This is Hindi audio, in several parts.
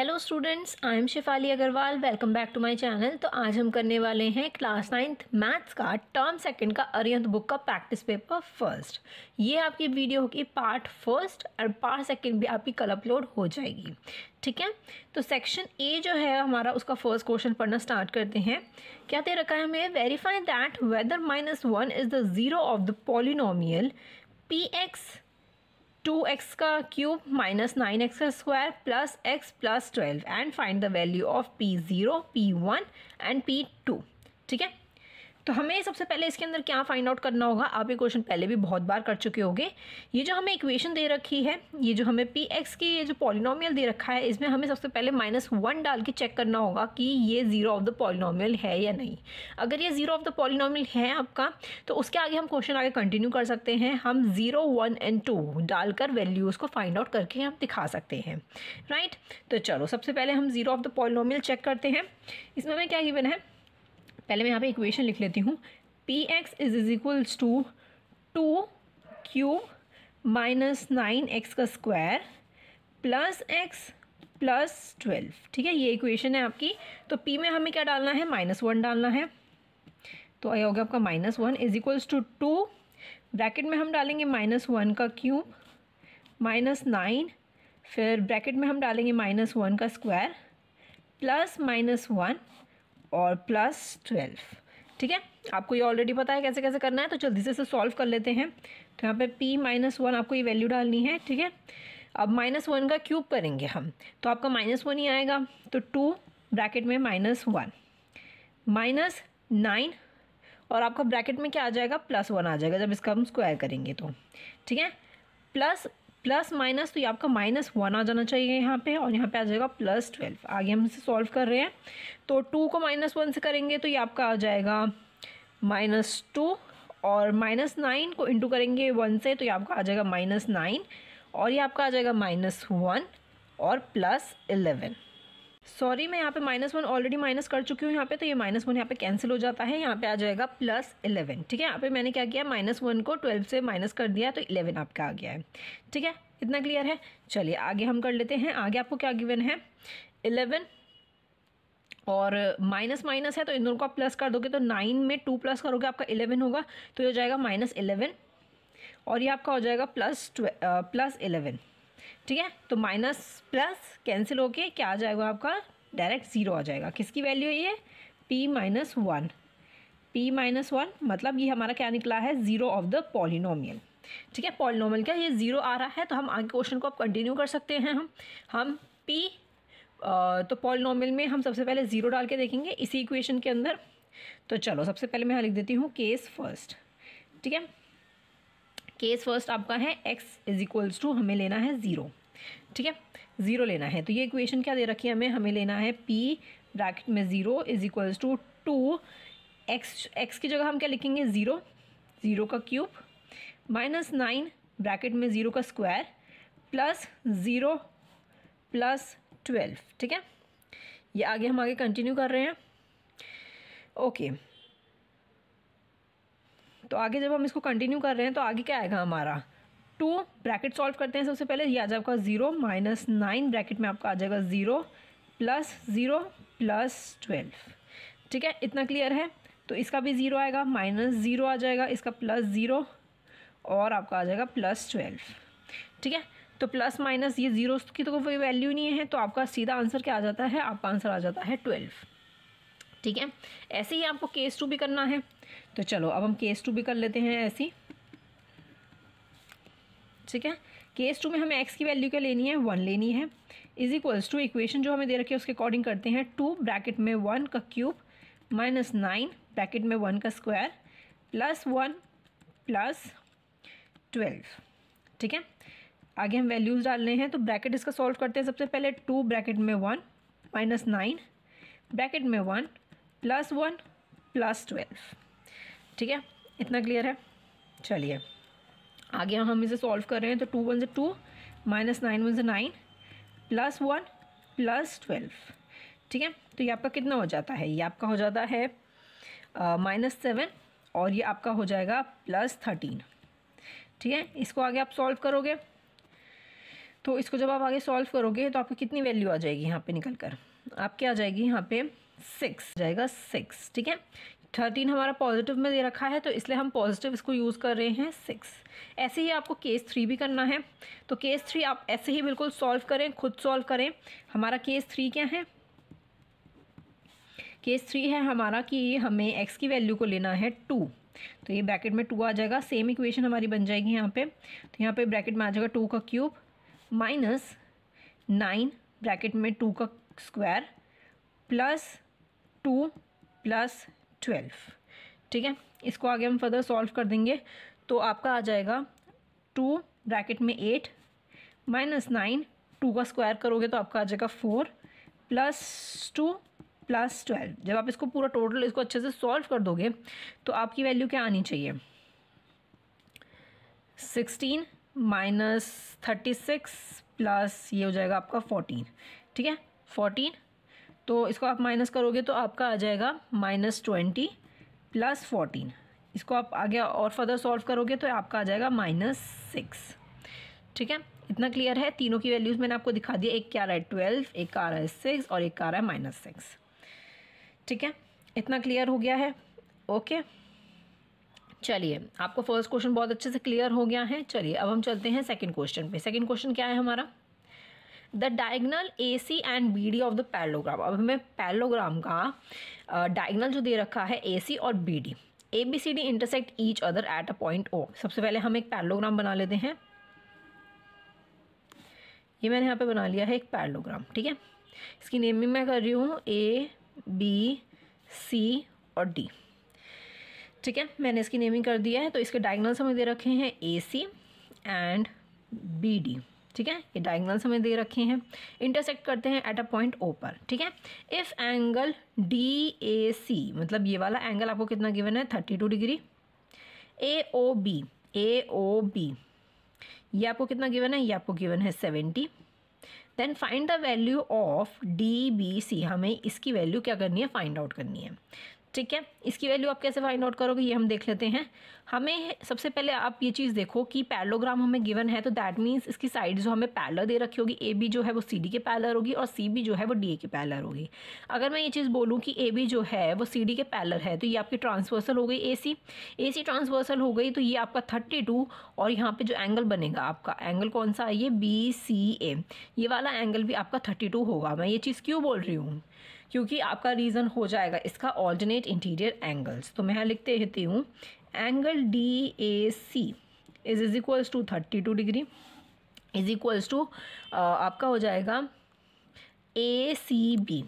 Hello students I am Shifali Agrawal welcome back to my channel तो आज हम करने वाले हैं क्लास नाइन्थ मैथ्स का टर्म सेकंड का अरियंत बुक का प्रैक्टिस पेपर फर्स्ट ये आपकी वीडियो होगी पार्ट फर्स्ट और पार्ट सेकंड भी आपकी कल अपलोड हो जाएगी ठीक है तो सेक्शन ए जो है हमारा उसका फर्स्ट क्वेश्चन पढ़ना स्टार्ट करते हैं क्या दे रखा है हमें verify that whether minus one is the zero of the polynomial p x two x का क्यूब माइनस नाइन एक्स का square plus x plus twelve and find the value of p zero p one and p two ठीक है तो हमें सबसे पहले इसके अंदर क्या फाइंड आउट करना होगा आप ये क्वेश्चन पहले भी बहुत बार कर चुके होंगे ये जो हमें इक्वेशन दे रखी है ये जो हमें पी एक्स की ये जो पॉलिनोमियल दे रखा है इसमें हमें सबसे पहले माइनस वन डाल के चेक करना होगा कि ये ज़ीरो ऑफ द पॉलिनोमियल है या नहीं अगर ये ज़ीरो ऑफ द पॉलिनोमियल है आपका तो उसके आगे हम क्वेश्चन आगे कंटिन्यू कर सकते हैं हम ज़ीरो वन एंड टू डालकर वैल्यूज़ को फाइंड आउट करके हम दिखा सकते हैं राइट तो चलो सबसे पहले हम zero of the polynomial check करते हैं इसमें हमें क्या गिवन है पहले मैं यहाँ पे इक्वेशन लिख लेती हूँ p x is is equals to two cube minus nine x का square plus x plus twelve ठीक है ये इक्वेशन है आपकी तो पी में हमें क्या डालना है माइनस वन डालना है तो ये हो गया आपका minus one is equals to two bracket में हम डालेंगे माइनस वन का क्यूब माइनस नाइन फिर ब्रैकेट में हम डालेंगे माइनस वन का स्क्वायर प्लस माइनस वन और प्लस ट्वेल्व ठीक है आपको ये ऑलरेडी पता है कैसे कैसे करना है तो जल्दी से इसे सॉल्व कर लेते हैं तो यहाँ पे p माइनस वन आपको ये वैल्यू डालनी है ठीक है अब माइनस वन का क्यूब करेंगे हम तो आपका माइनस वन ही आएगा तो टू ब्रैकेट में माइनस वन माइनस नाइन और आपका ब्रैकेट में क्या आ जाएगा प्लस वन आ जाएगा जब इसका हम स्क्वायर करेंगे तो ठीक है प्लस प्लस माइनस तो ये आपका माइनस वन आ जाना चाहिए यहाँ पे और यहाँ पे आ जाएगा प्लस ट्वेल्व आगे हम इसे सॉल्व कर रहे हैं तो टू को माइनस वन से करेंगे तो ये आपका आ जाएगा माइनस टू और माइनस नाइन को इंटू करेंगे वन से तो ये आपका आ जाएगा माइनस नाइन और ये आपका आ जाएगा माइनस वन और प्लस इलेवन सॉरी मैं यहाँ पे माइनस वन ऑलरेडी माइनस कर चुकी हूँ यहाँ पे तो ये माइनस वन यहाँ पे कैंसिल हो जाता है यहाँ पे आ जाएगा प्लस इलेवन ठीक है यहाँ पे मैंने क्या किया माइनस वन को ट्वेल्व से माइनस कर दिया तो इलेवन आपका आ गया है ठीक है इतना क्लियर है चलिए आगे हम कर लेते हैं आगे आपको क्या गिवन है इलेवन और माइनस माइनस है तो इन दोनों को आप प्लस कर दोगे तो नाइन में टू प्लस करोगे आपका इलेवन होगा तो ये हो जाएगा माइनस इलेवन और ये आपका हो जाएगा प्लस प्लस इलेवन ठीक है तो माइनस प्लस कैंसिल होके क्या आ जाएगा आपका डायरेक्ट ज़ीरो आ जाएगा किसकी वैल्यू ये p minus one p minus one मतलब ये हमारा क्या निकला है ज़ीरो ऑफ द पॉलिनोमियल ठीक है पॉलिनोमियल का ये ज़ीरो आ रहा है तो हम आगे क्वेश्चन को आप कंटिन्यू कर सकते हैं हम हम पी तो पॉलिनोमियल में हम सबसे पहले ज़ीरो डाल के देखेंगे इसी इक्वेशन के अंदर तो चलो सबसे पहले मैं यहाँ लिख देती हूँ केस फर्स्ट ठीक है केस फर्स्ट आपका है एक्स इज इक्वल्स टू हमें लेना है ज़ीरो ठीक है ज़ीरो लेना है तो ये इक्वेशन क्या दे रखी है हमें हमें लेना है पी ब्रैकेट में zero is equals to two x x की जगह हम क्या लिखेंगे ज़ीरो ज़ीरो का क्यूब माइनस नाइन ब्रैकेट में ज़ीरो का square plus zero plus twelve ठीक है ये आगे हम आगे कंटिन्यू कर रहे हैं ओके तो आगे जब हम इसको कंटिन्यू कर रहे हैं तो आगे क्या आएगा हमारा टू ब्रैकेट सॉल्व करते हैं सबसे पहले ये आ जाएगा ज़ीरो माइनस नाइन ब्रैकेट में आपका आ जाएगा zero plus zero plus twelve ठीक है इतना क्लियर है तो इसका भी ज़ीरो आएगा माइनस ज़ीरो आ जाएगा इसका प्लस ज़ीरो और आपका आ जाएगा प्लस ट्वेल्व ठीक है तो प्लस माइनस ये ज़ीरो की तो कोई वैल्यू नहीं है तो आपका सीधा आंसर क्या आ जाता है आपका आंसर आ जाता है ट्वेल्व ठीक है ऐसे ही आपको केस टू भी करना है तो चलो अब हम केस टू भी कर लेते हैं ऐसी ठीक है केस टू में हमें एक्स की वैल्यू क्या लेनी है वन लेनी है इज इक्वल्स टू इक्वेशन जो हमें दे रखी है उसके अकॉर्डिंग करते हैं टू ब्रैकेट में वन का क्यूब माइनस नाइन ब्रैकेट में वन का square plus one plus twelve ठीक है आगे हम वैल्यूज़ डालने हैं तो ब्रैकेट इसका सॉल्व करते हैं सबसे पहले टू ब्रैकेट में वन माइनस नाइन ब्रैकेट में one plus one plus twelve ठीक है इतना क्लियर है चलिए आगे हम इसे सॉल्व कर रहे हैं तो टू वन से टू माइनस नाइन वन से nine plus one plus twelve ठीक है तो ये आपका कितना हो जाता है ये आपका हो जाता है माइनस सेवन और ये आपका हो जाएगा प्लस थर्टीन ठीक है इसको आगे आप सॉल्व करोगे तो इसको जब आप आगे सॉल्व करोगे तो आपको कितनी वैल्यू आ जाएगी यहाँ पे निकल कर आपकी आ जाएगी यहाँ पे सिक्स जाएगा सिक्स ठीक है थर्टीन हमारा पॉजिटिव में दे रखा है तो इसलिए हम पॉजिटिव इसको यूज़ कर रहे हैं सिक्स ऐसे ही आपको केस थ्री भी करना है तो केस थ्री आप ऐसे ही बिल्कुल सॉल्व करें खुद सॉल्व करें हमारा केस थ्री क्या है केस थ्री है हमारा कि हमें एक्स की वैल्यू को लेना है टू तो ये ब्रैकेट में टू आ जाएगा सेम इक्वेशन हमारी बन जाएगी यहाँ पे तो यहाँ पे ब्रैकेट में आ जाएगा टू का क्यूब माइनस नाइन ब्रैकेट में टू का square plus two plus twelve ठीक है इसको आगे हम फर्दर सॉल्व कर देंगे तो आपका आ जाएगा टू ब्रैकेट में एट माइनस नाइन टू का स्क्वायर करोगे तो आपका आ जाएगा four plus two plus twelve जब आप इसको पूरा टोटल इसको अच्छे से सॉल्व कर दोगे तो आपकी वैल्यू क्या आनी चाहिए sixteen minus thirty six plus ये हो जाएगा आपका फोर्टीन ठीक है फोर्टीन तो इसको आप माइनस करोगे तो आपका आ जाएगा माइनस ट्वेंटी प्लस फोर्टीन इसको आप आगे और फर्दर सॉल्व करोगे तो आपका आ जाएगा माइनस सिक्स ठीक है इतना क्लियर है तीनों की वैल्यूज़ मैंने आपको दिखा दिया एक क्या रहा है ट्वेल्व एक आ रहा है सिक्स और एक आ रहा है माइनस सिक्स ठीक है इतना क्लियर हो गया है ओके चलिए आपको फर्स्ट क्वेश्चन बहुत अच्छे से क्लियर हो गया है चलिए अब हम चलते हैं सेकेंड क्वेश्चन पर सेकेंड क्वेश्चन क्या है हमारा the diagonal A C and B D of the parallelogram अब हमें पैरलोग्राम का डायगनल जो दे रखा है ए सी और B D A B C D intersect each other at a point O सबसे पहले हम एक पैरलोग्राम बना लेते हैं ये मैंने यहाँ पे बना लिया है एक पैरलोग्राम ठीक है इसकी नेमिंग मैं कर रही हूँ ए बी सी और डी ठीक है मैंने इसकी नेमिंग कर दिया है तो इसके डायगनल्स हमें दे रखे हैं A C and B D ठीक है ये डायगनल्स हमें दे रखे हैं इंटरसेक्ट करते हैं एट अ पॉइंट ओ पर ठीक है if angle D A C मतलब ये वाला एंगल आपको कितना गिवन है thirty two degree A O B A O B ये आपको कितना गिवन है ये आपको गिवन है seventy then find the value of D B C हमें इसकी वैल्यू क्या करनी है फाइंड आउट करनी है ठीक है इसकी वैल्यू आप कैसे फाइंड आउट करोगे ये हम देख लेते हैं हमें सबसे पहले आप ये चीज़ देखो कि पैलोग्राम हमें गिवन है तो दैट मीन्स इसकी साइड जो हमें पैलर दे रखी होगी ए बी जो है वो सी डी के पैलर होगी और सी बी जो है वो डी ए के पैलर होगी अगर मैं ये चीज़ बोलूँ कि ए बी जो है वो सी डी के पैलर है तो ये आपकी ट्रांसवर्सल हो गई ए सी ए सी ट्रांसवर्सल हो गई तो ये आपका थर्टी टू और यहाँ पर जो एंगल बनेगा आपका एंगल कौन सा है ये बी सी ए ये वाला एंगल भी आपका थर्टी टू होगा मैं ये चीज़ क्यों बोल रही हूँ क्योंकि आपका रीज़न हो जाएगा इसका ऑल्टरनेट इंटीरियर एंगल्स तो मैं यहाँ लिखते रहती हूँ angle D A C is is equals to thirty two degree is equals to आपका हो जाएगा A C B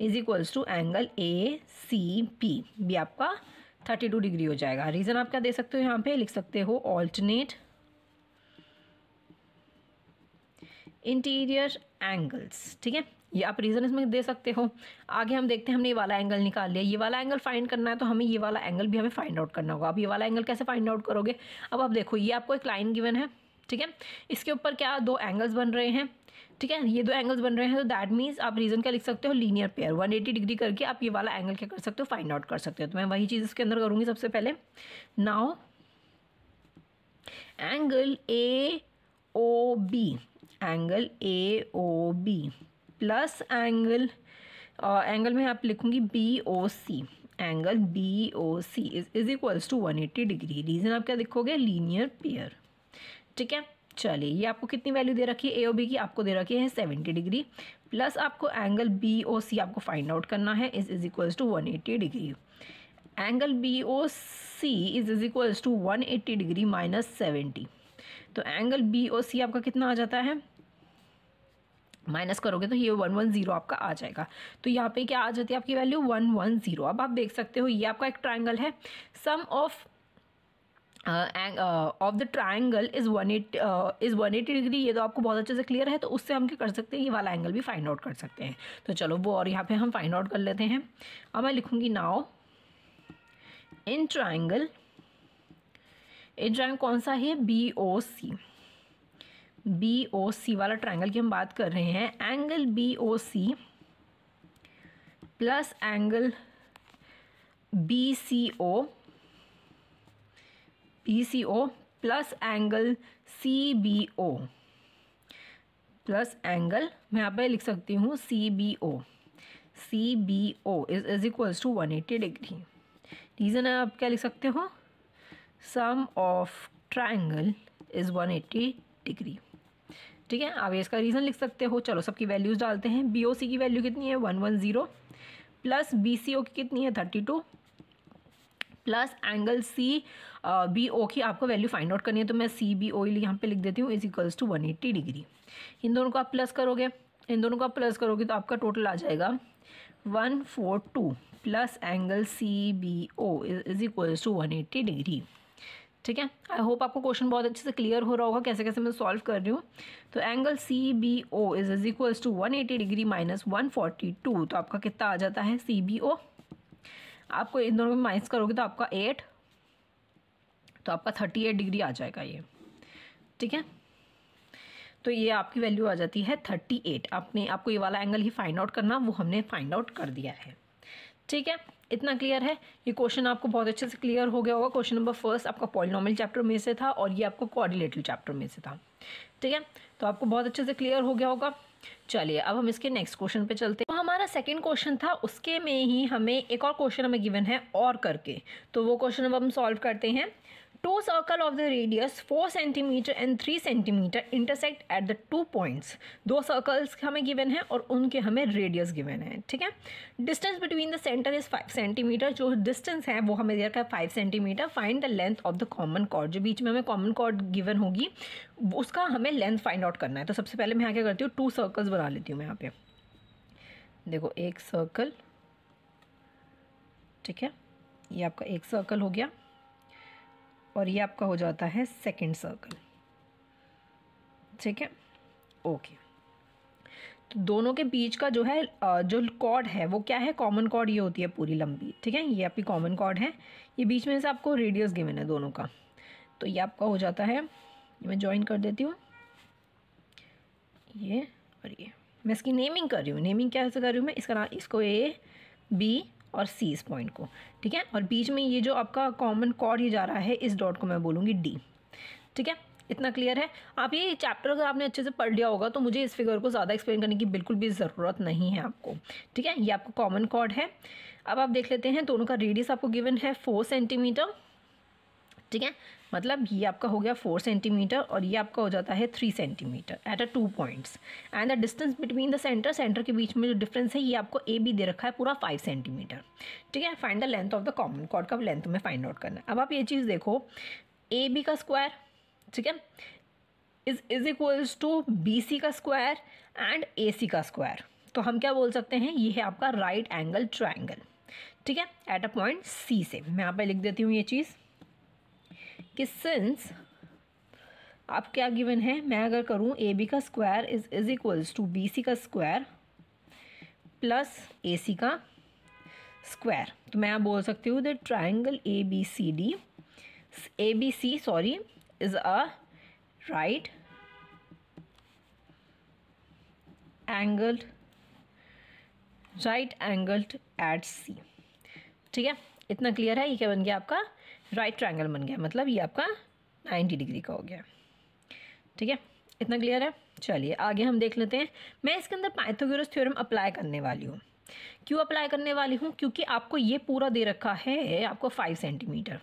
is equals to angle A C B भी आपका थर्टी टू डिग्री हो जाएगा रीज़न आप क्या दे सकते हो यहाँ पे लिख सकते हो ऑल्टरनेट इंटीरियर एंगल्स ठीक है ये आप रीज़न इसमें दे सकते हो आगे हम देखते हैं हमने ये वाला एंगल निकाल लिया ये वाला एंगल फाइंड करना है तो हमें ये वाला एंगल भी हमें फाइंड आउट करना होगा अब ये वाला एंगल कैसे फाइंड आउट करोगे अब आप देखो ये आपको एक लाइन गिवन है ठीक है इसके ऊपर क्या दो एंगल्स बन रहे हैं ठीक है ये दो एंगल्स बन रहे हैं तो दैट मीन्स आप रीजन क्या लिख सकते हो लीनियर पेयर 180 डिग्री करके आप ये वाला एंगल क्या कर सकते हो फाइंड आउट कर सकते हो तो मैं वही चीज़ इसके अंदर करूँगी सबसे पहले now angle A O B angle A O B plus angle angle में आप लिखूँगी B O C angle B O C is is equals to one eighty degree reason आप क्या लिखोगे लीनियर पेयर ठीक है चलिए ये आपको कितनी वैल्यू दे रखी है ए ओ बी की आपको दे रखी है सेवेंटी डिग्री प्लस आपको एंगल बी ओ सी आपको फाइंड आउट करना है is is equals to one eighty degree angle B O C is is equals to one eighty degree minus seventy तो एंगल बी ओ सी आपका कितना आ जाता है माइनस करोगे तो ये वन वन ज़ीरो आपका आ जाएगा तो यहाँ पे क्या आ जाती है आपकी वैल्यू वन वन ज़ीरो अब आप देख सकते हो ये आपका एक ट्राइंगल है sum of of the triangle is one eight is one eighty degree ये तो आपको बहुत अच्छे से क्लियर है तो उससे हम क्या कर सकते हैं ये वाला एंगल भी फाइंड आउट कर सकते हैं तो चलो वो और यहाँ पे हम फाइंड आउट कर लेते हैं अब मैं लिखूँगी नाव इन ट्राइंगल इन ट्राइंगल कौन सा है B O C B O सी वाला ट्राइंगल की हम बात कर रहे हैं angle B O C plus angle B C O B C O plus angle C B O plus angle मैं यहाँ पर लिख सकती हूँ C B O C B O is is equals to one eighty degree reason है आप क्या लिख सकते हो sum of triangle is one eighty degree ठीक है आप इसका रीज़न लिख सकते हो चलो सबकी वैल्यूज़ डालते हैं बी ओ सी की वैल्यू कितनी है one one zero plus B C O की कितनी है thirty two plus angle C B O की आपको वैल्यू फाइंड आउट करनी है तो मैं सी बी ओ यहाँ पे लिख देती हूँ is equals to one eighty degree इन दोनों को आप प्लस करोगे इन दोनों को आप प्लस करोगे तो आपका टोटल आ जाएगा one four two plus angle C B O is equals to one eighty degree ठीक है आई होप आपको क्वेश्चन बहुत अच्छे से क्लियर हो रहा होगा कैसे कैसे मैं सॉल्व कर रही हूँ तो angle C B O is is equals to one eighty degree minus one forty two तो आपका कितना आ जाता है सी बी ओ आपको इन दोनों में माइनस करोगे तो आपका एट तो आपका थर्टी एट डिग्री आ जाएगा ये ठीक है तो ये आपकी वैल्यू आ जाती है थर्टी एट आपने आपको ये वाला एंगल ही फाइंड आउट करना वो हमने फाइंड आउट कर दिया है ठीक है इतना क्लियर है ये क्वेश्चन आपको बहुत अच्छे से क्लियर हो गया होगा क्वेश्चन नंबर फर्स्ट आपका पॉलिनॉमल चैप्टर में से था और ये आपको कोऑर्डिनेटल चैप्टर में से था ठीक है तो आपको बहुत अच्छे से क्लियर हो गया होगा चलिए अब हम इसके नेक्स्ट क्वेश्चन पे चलते हैं तो हमारा सेकंड क्वेश्चन था उसके में ही हमें एक और क्वेश्चन हमें गिवन है और करके तो वो क्वेश्चन अब हम सॉल्व करते हैं two circle of the radius four centimetre and three centimetre intersect at the two points दो सर्कल्स हमें गिवन है और उनके हमें रेडियस गिवन है ठीक है distance between the centre is five centimetre जो डिस्टेंस है वो हमें दिया है five centimetre find the length of the common chord जो बीच में हमें कॉमन कॉर्ड गिवन होगी उसका हमें लेंथ फाइंड आउट करना है तो सबसे पहले मैं यहाँ क्या करती हूँ टू सर्कल्स बना लेती हूँ मैं यहाँ पे देखो एक सर्कल ठीक है ये आपका एक सर्कल हो गया और ये आपका हो जाता है सेकंड सर्कल ठीक है ओके तो दोनों के बीच का जो है जो कॉर्ड है वो क्या है कॉमन कॉर्ड ये होती है पूरी लंबी ठीक है ये आपकी कॉमन कॉर्ड है ये बीच में से आपको रेडियस गिवन है दोनों का तो ये आपका हो जाता है ये मैं ज्वाइन कर देती हूँ ये और ये मैं इसकी नेमिंग कर रही हूँ नेमिंग क्या कर रही हूँ मैं इसका नाम इसको ए बी और इस पॉइंट को ठीक है और बीच में ये जो आपका कॉमन कॉर्ड ये जा रहा है इस डॉट को मैं बोलूँगी डी ठीक है इतना क्लियर है आप ये चैप्टर अगर आपने अच्छे से पढ़ लिया होगा तो मुझे इस फिगर को ज़्यादा एक्सप्लेन करने की बिल्कुल भी ज़रूरत नहीं है आपको ठीक है ये आपका कॉमन कॉर्ड है अब आप देख लेते हैं दोनों का रेडियस आपको गिवन है फोर सेंटीमीटर ठीक है मतलब ये आपका हो गया फोर सेंटीमीटर और ये आपका हो जाता है three centimetre at a two points and the distance between the centre centre के बीच में जो डिफरेंस है ये आपको ए बी दे रखा है पूरा फाइव सेंटीमीटर ठीक है find the length of the common chord का लेंथ में फाइंड आउट करना है अब आप ये चीज़ देखो ए बी का स्क्वायर ठीक है is is equals to B C का स्क्वायर एंड ए सी का स्क्वायर तो हम क्या बोल सकते हैं ये है आपका राइट एंगल ट्राइंगल ठीक है एट अ पॉइंट सी से मैं यहाँ पर लिख देती हूँ ये चीज़ कि सिंस आप क्या गिवन है मैं अगर करूँ ए बी का square is is equals to B C का स्क्वायर प्लस ए सी का स्क्वायर तो मैं आप बोल सकती हूँ that triangle A B C D A B C sorry is a right angled right angled at C ठीक है इतना क्लियर है ये क्या बन गया आपका राइट ट्राइंगल बन गया मतलब ये आपका 90 डिग्री का हो गया ठीक है इतना क्लियर है चलिए आगे हम देख लेते हैं मैं इसके अंदर पाइथागोरस थ्योरम अप्लाई करने वाली हूँ क्यों अप्लाई करने वाली हूँ क्योंकि आपको ये पूरा दे रखा है आपको फाइव सेंटीमीटर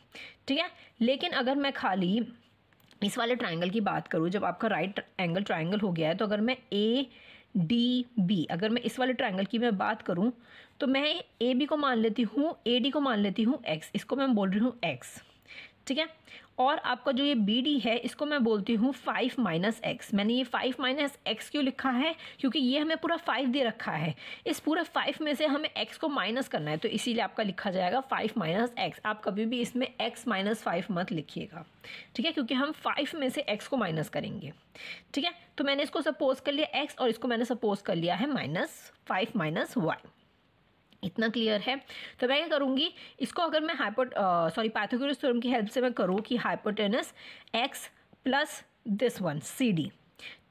ठीक है लेकिन अगर मैं खाली इस वाले ट्राइंगल की बात करूँ जब आपका राइट एंगल ट्राइंगल हो गया है तो अगर मैं ए डी बी अगर मैं इस वाले ट्राइंगल की मैं बात करूँ तो मैं ए बी को मान लेती हूँ ए डी को मान लेती हूँ एक्स इसको मैं बोल रही हूँ एक्स ठीक है और आपका जो ये बी डी है इसको मैं बोलती हूँ फाइव माइनस एक्स मैंने ये फाइव माइनस एक्स क्यों लिखा है क्योंकि ये हमें पूरा फाइव दे रखा है इस पूरा फाइव में से हमें एक्स को माइनस करना है तो इसीलिए आपका लिखा जाएगा फाइव माइनस एक्स आप कभी भी इसमें एक्स माइनस फाइव मत लिखिएगा ठीक है क्योंकि हम फाइव में से एक्स को माइनस करेंगे ठीक है तो मैंने इसको सपोज कर लिया एक्स और इसको मैंने सपोज कर लिया है माइनस फाइव माइनस वाई इतना क्लियर है तो मैं क्या करूँगी इसको अगर मैं हाइपोट सॉरी पैथोग्रोस थ्योरम की हेल्प से मैं करूँ कि hypotenuse x plus this one C D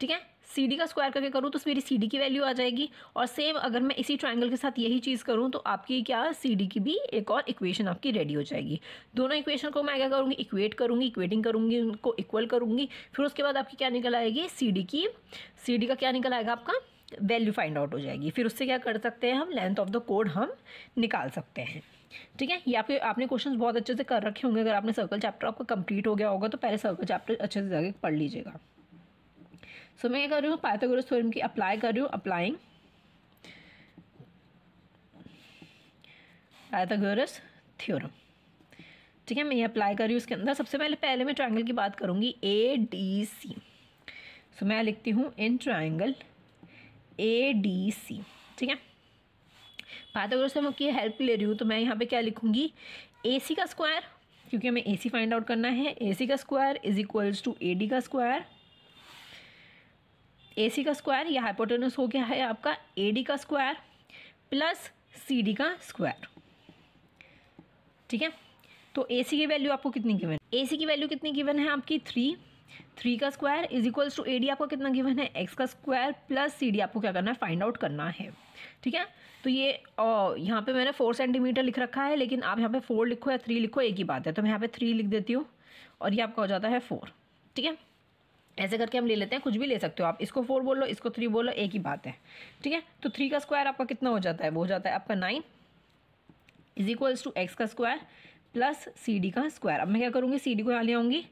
ठीक है सी डी का स्क्वायर करके करूँ तो मेरी सी डी की वैल्यू आ जाएगी और सेम अगर मैं इसी ट्राइंगल के साथ यही चीज़ करूँ तो आपकी क्या सी डी की भी एक और इक्वेशन आपकी रेडी हो जाएगी दोनों इक्वेशन को मैं क्या करूँगी इक्वेट करूँगी इक्वेटिंग करूँगी उनको इक्वल करूँगी फिर उसके बाद आपकी क्या निकल आएगी सी डी की सी डी का क्या निकल आएगा आपका वैल्यू फाइंड आउट हो जाएगी फिर उससे क्या कर सकते हैं हम लेंथ ऑफ द कोड हम निकाल सकते हैं ठीक है ये आपके आपने क्वेश्चंस बहुत अच्छे से कर रखे होंगे अगर आपने सर्कल चैप्टर आपका कंप्लीट हो गया होगा तो पहले सर्कल चैप्टर अच्छे से जाके पढ़ लीजिएगा सो so, मैं ये कर रही हूँ पाइथागोरस थ्योरम की अप्लाई कर रही हूँ अप्लाइंग पाइथागोरस थ्योरम ठीक है मैं ये अप्लाई कर रही हूँ इसके अंदर सबसे पहले पहले मैं ट्राइंगल की बात करूँगी ए डी सी सो मैं लिखती हूँ in triangle A D C ठीक है पाथागोरस थ्योरम की हेल्प ले रही हूँ तो मैं यहाँ पे क्या लिखूँगी ए सी का स्क्वायर क्योंकि हमें ए सी फाइंड आउट करना है ए सी का square is equals to A D का स्क्वायर ए सी का स्क्वायर या हाइपोटेनस हो गया है आपका ए डी का स्क्वायर प्लस सी डी का स्क्वायर ठीक है तो ए सी की वैल्यू आपको कितनी गिवन ए सी की वैल्यू कितनी गिवन है आपकी थ्री थ्री का square is equals to A D आपका कितना गिवन है एक्स का स्क्वायर प्लस सी डी आपको क्या करना है फाइंड आउट करना है ठीक है तो ये यहाँ पे मैंने फोर सेंटीमीटर लिख रखा है लेकिन आप यहाँ पे फोर लिखो या थ्री लिखो एक ही बात है तो मैं यहाँ पे थ्री लिख देती हूँ और ये आपका हो जाता है फोर ठीक है ऐसे करके हम ले लेते हैं कुछ भी ले सकते हो आप इसको फोर बोलो इसको थ्री बोलो एक ही बात है ठीक है तो थ्री का स्क्वायर आपका कितना हो जाता है वो हो जाता है आपका nine is equals to x का स्क्वायर प्लस सी डी का स्क्वायर अब मैं क्या करूँगी सी डी को यहाँ ले आऊँगी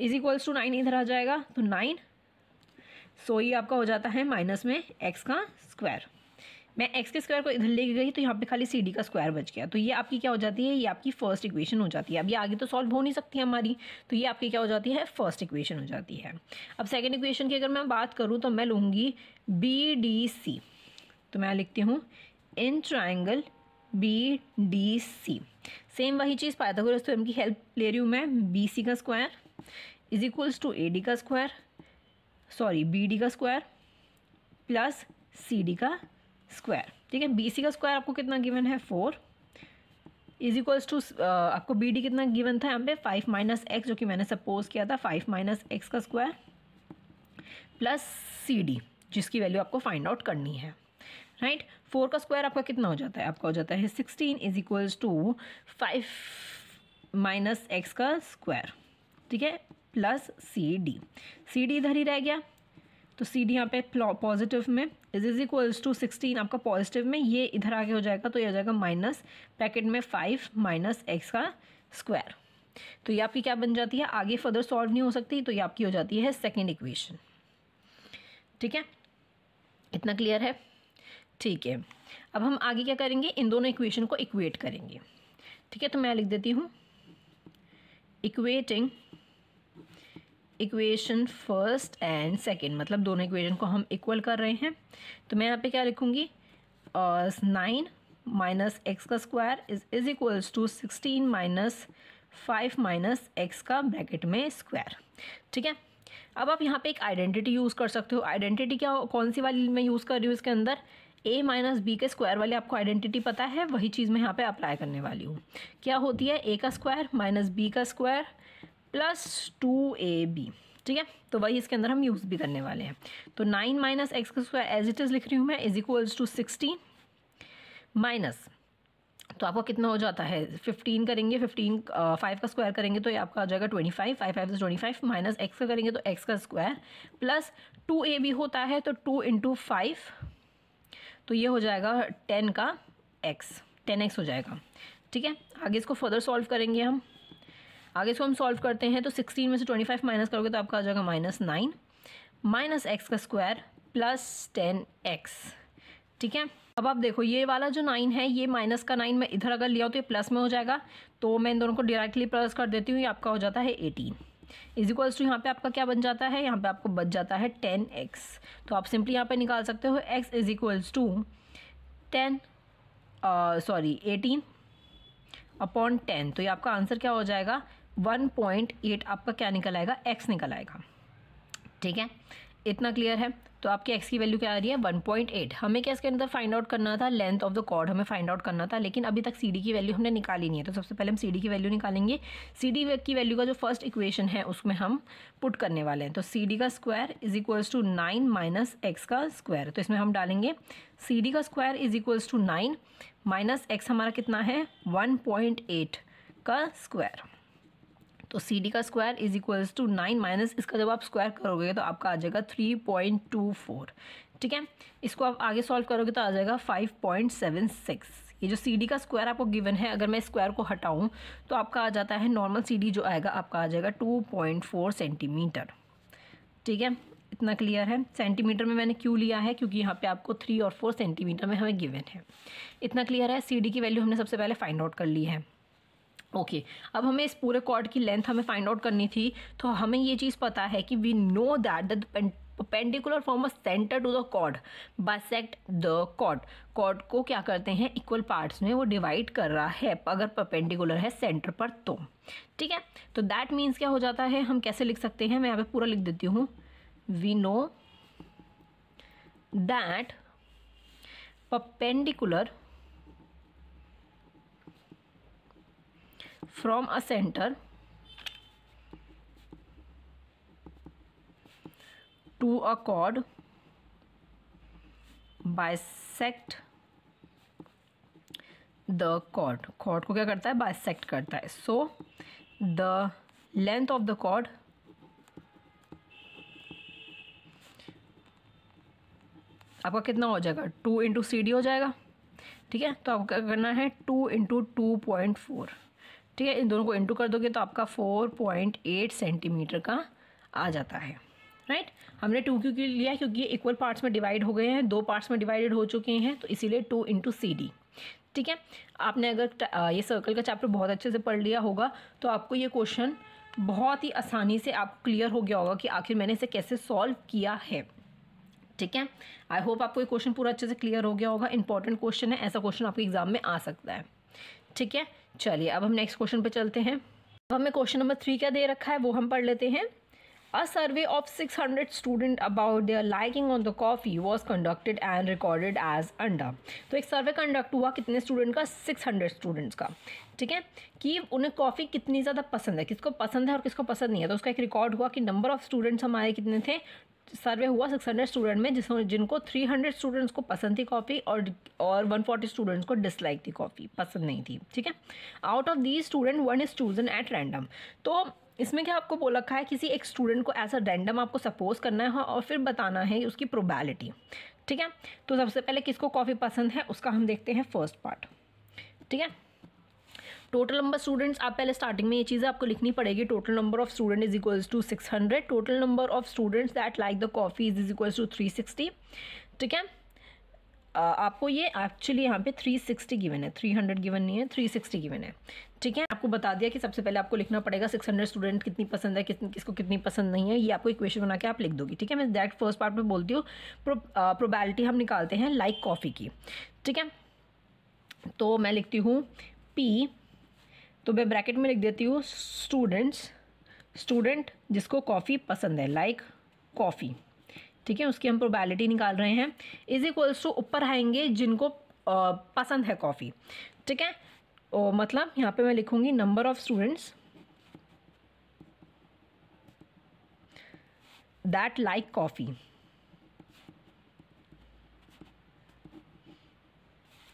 इज इक्वल्स टू नाइन इधर आ जाएगा तो नाइन सो ये आपका हो जाता है माइनस में एक्स का स्क्वायर मैं एक्स के स्क्वायर को इधर लेके गई तो यहाँ पे खाली सी डी का स्क्वायर बच गया तो ये आपकी क्या हो जाती है ये आपकी फर्स्ट इक्वेशन हो जाती है अब ये आगे तो सॉल्व हो नहीं सकती हमारी तो ये आपकी क्या हो जाती है फर्स्ट इक्वेशन हो जाती है अब सेकेंड इक्वेशन की अगर मैं बात करूँ तो मैं लूँगी बी डी सी तो मैं लिखती हूँ in triangle B D C same वही चीज़ पाया था की हेल्प ले रही हूँ मैं बी सी का square is equals to A D का स्क्वायर सॉरी बी डी का स्क्वायर प्लस सी डी का स्क्वायर ठीक है बी सी का स्क्वायर आपको कितना गिवन है फोर इज इक्वल्स टू आपको बी डी कितना गिवन था यहाँ पे फाइव माइनस एक्स जो कि मैंने सपोज किया था फाइव माइनस एक्स का स्क्वायर प्लस सी डी जिसकी वैल्यू आपको फाइंड आउट करनी है राइट right? फोर का स्क्वायर आपका कितना हो जाता है आपका हो जाता है sixteen is equals to five minus x का स्क्वायर ठीक है plus C D C D इधर ही रह गया तो सी डी यहाँ पे पॉजिटिव में is is equals to sixteen आपका पॉजिटिव में ये इधर आगे हो जाएगा तो ये हो जाएगा माइनस पैकेट में फाइव माइनस एक्स का स्क्वायर तो ये आपकी क्या बन जाती है आगे फर्दर सॉल्व नहीं हो सकती तो ये आपकी हो जाती है सेकेंड इक्वेशन ठीक है इतना क्लियर है ठीक है अब हम आगे क्या करेंगे इन दोनों इक्वेशन को इक्वेट करेंगे ठीक है तो मैं लिख देती हूँ equating equation first and second मतलब दोनों इक्वेशन को हम इक्वल कर रहे हैं तो मैं यहाँ पे क्या लिखूँगी नाइन माइनस एक्स का square is is equals to sixteen minus five minus x का ब्रैकेट में स्क्वायर ठीक है अब आप यहाँ पे एक आइडेंटिटी यूज़ कर सकते हो आइडेंटिटी क्या कौन सी वाली मैं यूज़ कर रही हूँ इसके अंदर ए माइनस बी के स्क्वायर वाली आपको आइडेंटिटी पता है वही चीज़ मैं यहाँ पे अप्लाई करने वाली हूँ क्या होती है ए का स्क्वायर माइनस बी का स्क्वायर प्लस टू ए बी ठीक है तो वही इसके अंदर हम यूज़ भी करने वाले हैं तो नाइन माइनस एक्स का स्क्वायर एज इट इज़ लिख रही हूँ मैं is equals to sixteen minus तो आपका कितना हो जाता है फिफ्टीन करेंगे फिफ्टीन फाइव का स्क्वायर करेंगे तो ये आपका आ जाएगा twenty five five five twenty five minus x का करेंगे तो एक्स का स्क्वायर प्लस टू ए बी होता है तो टू इंटू फाइव तो ये हो जाएगा टेन का एक्स टेन एक्स हो जाएगा ठीक है आगे इसको फर्दर सॉल्व करेंगे हम आगे इसको हम सॉल्व करते हैं तो सिक्सटीन में से ट्वेंटी फाइव माइनस करोगे तो आपका आ जाएगा माइनस नाइन माइनस एक्स का स्क्वायर प्लस टेन एक्स ठीक है अब आप देखो ये वाला जो नाइन है ये माइनस का नाइन मैं इधर अगर लिया हो तो ये प्लस में हो जाएगा तो मैं इन दोनों को डायरेक्टली प्लस कर देती हूँ ये आपका हो जाता है एटीन इज इक्वल्स टू यहाँ पे आपका क्या बन जाता है यहाँ पे आपको बच जाता है टेन एक्स तो आप सिंपली यहाँ पे निकाल सकते हो x is equals to ten sorry eighteen upon ten तो ये आपका आंसर क्या हो जाएगा वन पॉइंट एट आपका क्या निकल आएगा एक्स निकल आएगा ठीक है इतना क्लियर है तो आपके एक्स की वैल्यू क्या आ रही है 1.8 हमें क्या इसके अंदर फाइंड आउट करना था लेंथ ऑफ द कॉर्ड हमें फाइंड आउट करना था लेकिन अभी तक डी की वैल्यू हमने निकाली नहीं है तो सबसे पहले हम डी की वैल्यू निकालेंगे डी की वैल्यू का जो फर्स्ट इक्वेशन है उसमें हम पुट करने वाले हैं तो डी का square is equals to nine minus x का स्क्वायर तो इसमें हम डालेंगे सी का square is equals to nine minus x हमारा कितना है वन का स्क्वायर तो सी डी का square is equals to nine minus इसका जब आप स्क्वायर करोगे तो आपका आ जाएगा थ्री पॉइंट टू फोर ठीक है इसको आप आगे सॉल्व करोगे तो आ जाएगा फाइव पॉइंट सेवन सिक्स ये जो सी डी का स्क्वायर आपको गिवन है अगर मैं स्क्वायर को हटाऊँ तो आपका आ जाता है नॉर्मल सी डी जो आएगा आपका आ जाएगा टू पॉइंट फोर सेंटीमीटर ठीक है इतना क्लियर है सेंटीमीटर में मैंने क्यों लिया है क्योंकि यहाँ पे आपको थ्री और फोर सेंटीमीटर में हमें गिवन है इतना क्लियर है सी डी की वैल्यू हमने सबसे पहले फाइंड आउट कर ली है ओके okay, अब हमें इस पूरे कॉर्ड की लेंथ हमें फाइंड आउट करनी थी तो हमें ये चीज़ पता है कि we know that the perpendicular form of centre to the chord bisect the chord chord को क्या करते हैं इक्वल पार्ट्स में वो डिवाइड कर रहा है अगर पेंडिकुलर है सेंटर पर तो ठीक है तो दैट मीन्स क्या हो जाता है हम कैसे लिख सकते हैं मैं यहाँ पे पूरा लिख देती हूँ we know that perpendicular from a centre to a chord bisect the chord chord को क्या करता है बाइसेक्ट करता है so the length of the chord आपका कितना हो जाएगा टू इंटू सी डी हो जाएगा ठीक है तो आपको क्या करना है two into two point four ठीक है इन दोनों को इंटू कर दोगे तो आपका फोर पॉइंट एट सेंटीमीटर का आ जाता है राइट right? हमने टू क्यू के लिया क्योंकि ये इक्वल पार्ट्स में डिवाइड हो गए हैं दो पार्ट्स में डिवाइडेड हो चुके हैं तो इसीलिए टू इंटू सी डी ठीक है आपने अगर ये सर्कल का चैप्टर बहुत अच्छे से पढ़ लिया होगा तो आपको ये क्वेश्चन बहुत ही आसानी से आप क्लियर हो गया होगा कि आखिर मैंने इसे कैसे सॉल्व किया है ठीक है आई होप आपको ये क्वेश्चन पूरा अच्छे से क्लियर हो गया होगा इंपॉर्टेंट क्वेश्चन है ऐसा क्वेश्चन आपके एग्जाम में आ सकता है ठीक है चलिए अब हम नेक्स्ट क्वेश्चन पे चलते हैं अब हमें क्वेश्चन नंबर थ्री क्या दे रखा है वो हम पढ़ लेते हैं a survey of six hundred student about their liking on the coffee was conducted and recorded as under तो एक सर्वे कंडक्ट हुआ कितने स्टूडेंट का सिक्स हंड्रेड स्टूडेंट्स का ठीक है कि उन्हें कॉफ़ी कितनी ज़्यादा पसंद है किसको पसंद है और किसको पसंद नहीं है तो उसका एक रिकॉर्ड हुआ कि नंबर ऑफ़ स्टूडेंट्स हमारे कितने थे सर्वे हुआ 600 स्टूडेंट में जिस जिनको 300 स्टूडेंट्स को पसंद थी कॉपी और और 140 स्टूडेंट्स को डिसलाइक थी कॉपी पसंद नहीं थी ठीक है out of the student one is chosen at random तो इसमें क्या आपको बोल रखा है किसी एक स्टूडेंट को ऐसा रैंडम आपको सपोज करना है और फिर बताना है उसकी प्रोबेलिटी ठीक है तो सबसे पहले किसको कॉफी पसंद है उसका हम देखते हैं फर्स्ट पार्ट ठीक है टोटल नंबर स्टूडेंट्स आप पहले स्टार्टिंग में ये चीज़ें आपको लिखनी पड़ेगी total number of student is equals to six hundred total number of students that like the coffee is is equals to three sixty ठीक है आपको ये एक्चुअली यहाँ पे 360 गिवन है 300 गिवन नहीं है 360 गिवन है ठीक है आपको बता दिया कि सबसे पहले आपको लिखना पड़ेगा 600 स्टूडेंट कितनी पसंद है कितनी किसको कितनी पसंद नहीं है ये आपको इक्वेशन बना के आप लिख दोगी ठीक है मैं डायरेक्ट फर्स्ट पार्ट में बोलती हूँ प्रो, हम निकालते हैं लाइक like कॉफ़ी की ठीक है तो मैं लिखती हूँ पी तो मैं ब्रैकेट में लिख देती हूँ स्टूडेंट्स स्टूडेंट जिसको कॉफ़ी पसंद है लाइक like कॉफ़ी ठीक है उसकी हम प्रोबेबिलिटी निकाल रहे हैं इज इक्वल्स टू ऊपर आएंगे जिनको पसंद है कॉफ़ी ठीक है ओ, मतलब यहाँ पे मैं लिखूँगी number of students that like coffee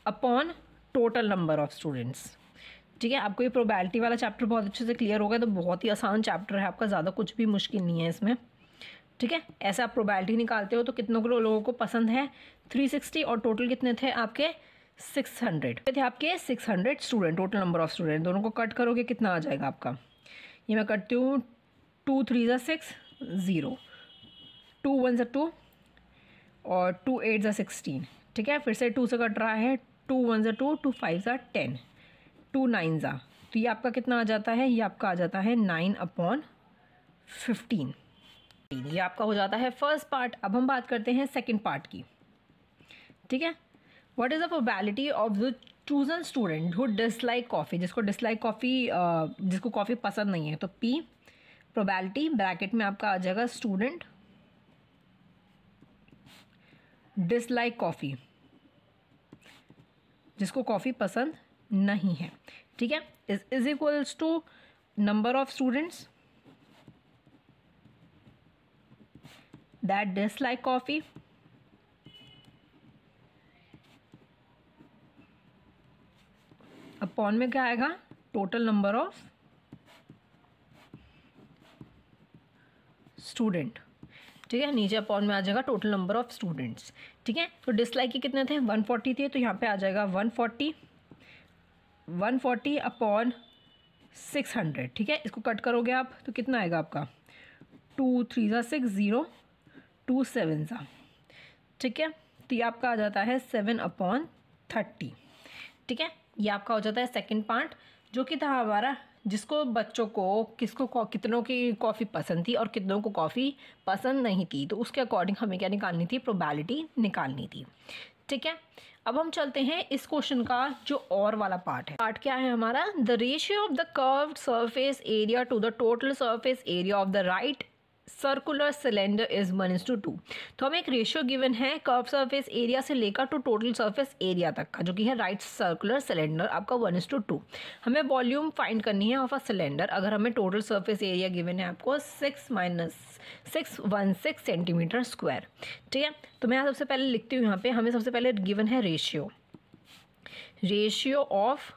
upon total number of students ठीक है आपको ये प्रोबेबिलिटी वाला चैप्टर बहुत अच्छे से क्लियर हो गया तो बहुत ही आसान चैप्टर है आपका ज़्यादा कुछ भी मुश्किल नहीं है इसमें ठीक है ऐसे आप प्रोबेबिलिटी निकालते हो तो कितनों को लोगों को पसंद है 360 और टोटल कितने थे आपके 600 थे आपके 600 student total number of student दोनों को कट करोगे कितना आ जाएगा आपका ये मैं करती हूँ टू थ्री ज़ा सिक्स ज़ीरो टू वन ज़ा टू और टू एट ज़ा सिक्सटीन ठीक है फिर से टू से कट रहा है टू वन ज़ा टू टू फाइव ज़ा टेन टू नाइन ज़ा तो ये आपका कितना आ जाता है ये आपका आ जाता है नाइन अपॉन फिफ्टीन ये आपका हो जाता है फर्स्ट पार्ट अब हम बात करते हैं सेकेंड पार्ट की ठीक है what is the probability of the chosen student who dislike coffee जिसको डिसलाइक कॉफ़ी जिसको कॉफ़ी पसंद नहीं है तो पी प्रोबेलिटी ब्रैकेट में आपका आ जाएगा स्टूडेंट डिसलाइक कॉफ़ी जिसको कॉफ़ी पसंद नहीं है ठीक है is is equals to number of students that dislike coffee upon में क्या आएगा टोटल नंबर ऑफ स्टूडेंट ठीक है नीचे अपॉन में आ जाएगा टोटल नंबर ऑफ स्टूडेंट्स ठीक है तो डिसलाइक के कितने थे 140 थे तो यहाँ पे आ जाएगा 140 one forty upon six hundred ठीक है इसको कट करोगे आप तो कितना आएगा आपका टू थ्री ज़ा सिक्स ज़ीरो टू सेवन ज़ा ठीक है तो ये आपका आ जाता है सेवन अपॉन थर्टी ठीक है ये आपका हो जाता है सेकंड पार्ट जो कि था हमारा जिसको बच्चों को किसको कितनों की कॉफ़ी पसंद थी और कितनों को कॉफ़ी पसंद नहीं थी तो उसके अकॉर्डिंग हमें क्या निकालनी थी प्रोबेबिलिटी निकालनी थी ठीक है अब हम चलते हैं इस क्वेश्चन का जो और वाला पार्ट है पार्ट क्या है हमारा the ratio of the curved surface area to the total surface area of the right circular cylinder is one is to two तो हमें एक रेशियो गिवन है कर्व सर्फेस एरिया से लेकर टू टोटल सर्फेस एरिया तक का जो कि है राइट सर्कुलर सिलेंडर आपका वन इज टू टू हमें वॉल्यूम फाइंड करनी है ऑफ अ सिलेंडर अगर हमें टोटल सर्फेस एरिया गिवन है आपको six minus six one six centimetre square ठीक है तो मैं यहाँ सबसे पहले लिखती हूँ यहाँ पे हमें सबसे पहले गिवन है ratio ratio of